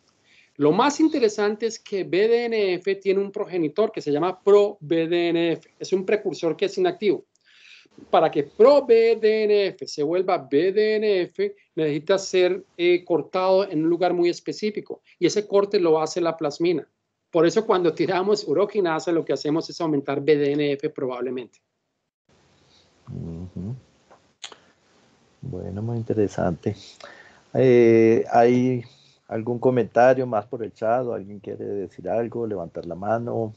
Lo más interesante es que BDNF tiene un progenitor que se llama ProBDNF. Es un precursor que es inactivo. Para que ProBDNF se vuelva BDNF, necesita ser eh, cortado en un lugar muy específico y ese corte lo hace la plasmina. Por eso cuando tiramos uroquinasa lo que hacemos es aumentar BDNF probablemente. Bueno, muy interesante. Eh, ¿Hay algún comentario más por el chat? ¿O ¿Alguien quiere decir algo? ¿Levantar la mano?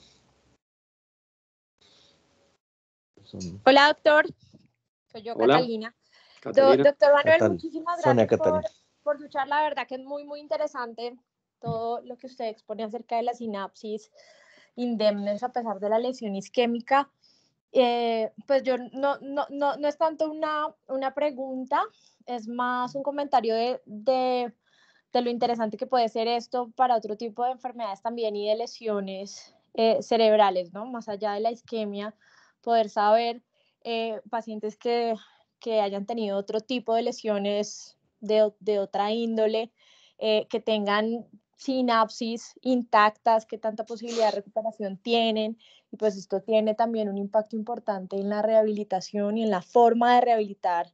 Hola, doctor. Soy yo, Catalina. doctor Manuel, muchísimas gracias por, por su charla. La verdad que es muy, muy interesante todo lo que usted expone acerca de la sinapsis indemnes a pesar de la lesión isquémica. Eh, pues yo no, no, es tanto una, una pregunta, es más un comentario de, lo interesante que puede ser esto para otro tipo de enfermedades también y de lesiones eh, cerebrales, ¿no? Más allá de la isquemia, poder saber eh, pacientes que, hayan tenido otro tipo de lesiones de, de otra índole, que tengan sinapsis intactas, que tanta posibilidad de recuperación tienen. Y pues esto tiene también un impacto importante en la rehabilitación y en la forma de rehabilitar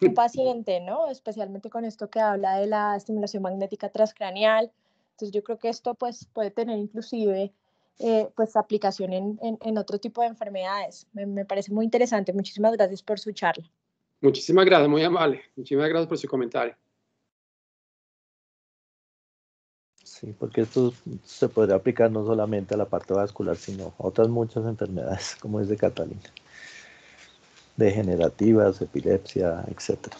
un paciente, ¿no? Especialmente con esto que habla de la estimulación magnética transcraneal. Entonces yo creo que esto pues puede tener inclusive eh, pues aplicación en, otro tipo de enfermedades. me parece muy interesante. Muchísimas gracias por su charla. Muchísimas gracias, muy amable. Muchísimas gracias por su comentario. Sí, porque esto se podría aplicar no solamente a la parte vascular, sino a otras muchas enfermedades, como es de Catalina. Degenerativas, epilepsia, etcétera.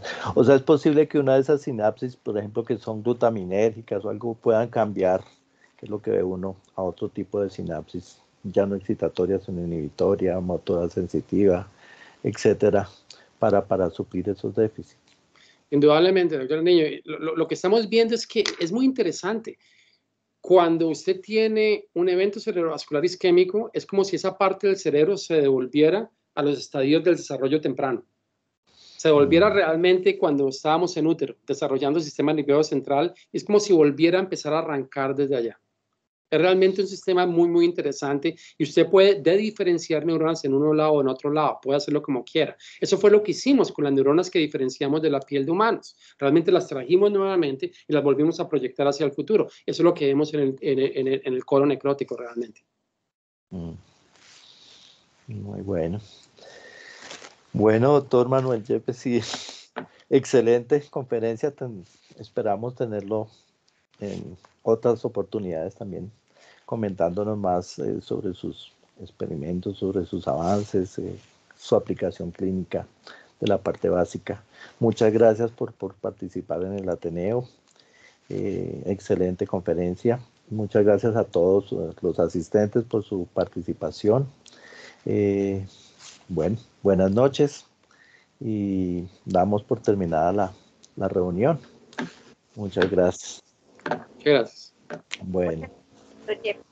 O sea, es posible que una de esas sinapsis, por ejemplo, que son glutaminérgicas o algo, puedan cambiar, que es lo que ve uno, a otro tipo de sinapsis, ya no excitatorias, sino inhibitoria, motora sensitiva, etcétera, para, para suplir esos déficits. Indudablemente, doctor Niño, lo, que estamos viendo es que es muy interesante. Cuando usted tiene un evento cerebrovascular isquémico, es como si esa parte del cerebro se devolviera a los estadios del desarrollo temprano. Se devolviera mm. realmente cuando estábamos en útero, desarrollando el sistema nervioso central. Es como si volviera a empezar a arrancar desde allá. Es realmente un sistema muy, muy interesante y usted puede de diferenciar neuronas en un lado o en otro lado, puede hacerlo como quiera. Eso fue lo que hicimos con las neuronas que diferenciamos de la piel de humanos. Realmente las trajimos nuevamente y las volvimos a proyectar hacia el futuro. Eso es lo que vemos en el, en coro necrótico realmente. Mm. Muy bueno. Bueno, doctor Manuel Yepes, sí, excelente conferencia. esperamos tenerlo en otras oportunidades también comentándonos más eh, sobre sus experimentos, sobre sus avances, eh, su aplicación clínica de la parte básica. Muchas gracias por, participar en el Ateneo. Eh, excelente conferencia. Muchas gracias a todos los asistentes por su participación. bueno, buenas noches y damos por terminada la, la reunión. Muchas gracias. Muchas gracias. Bueno. but if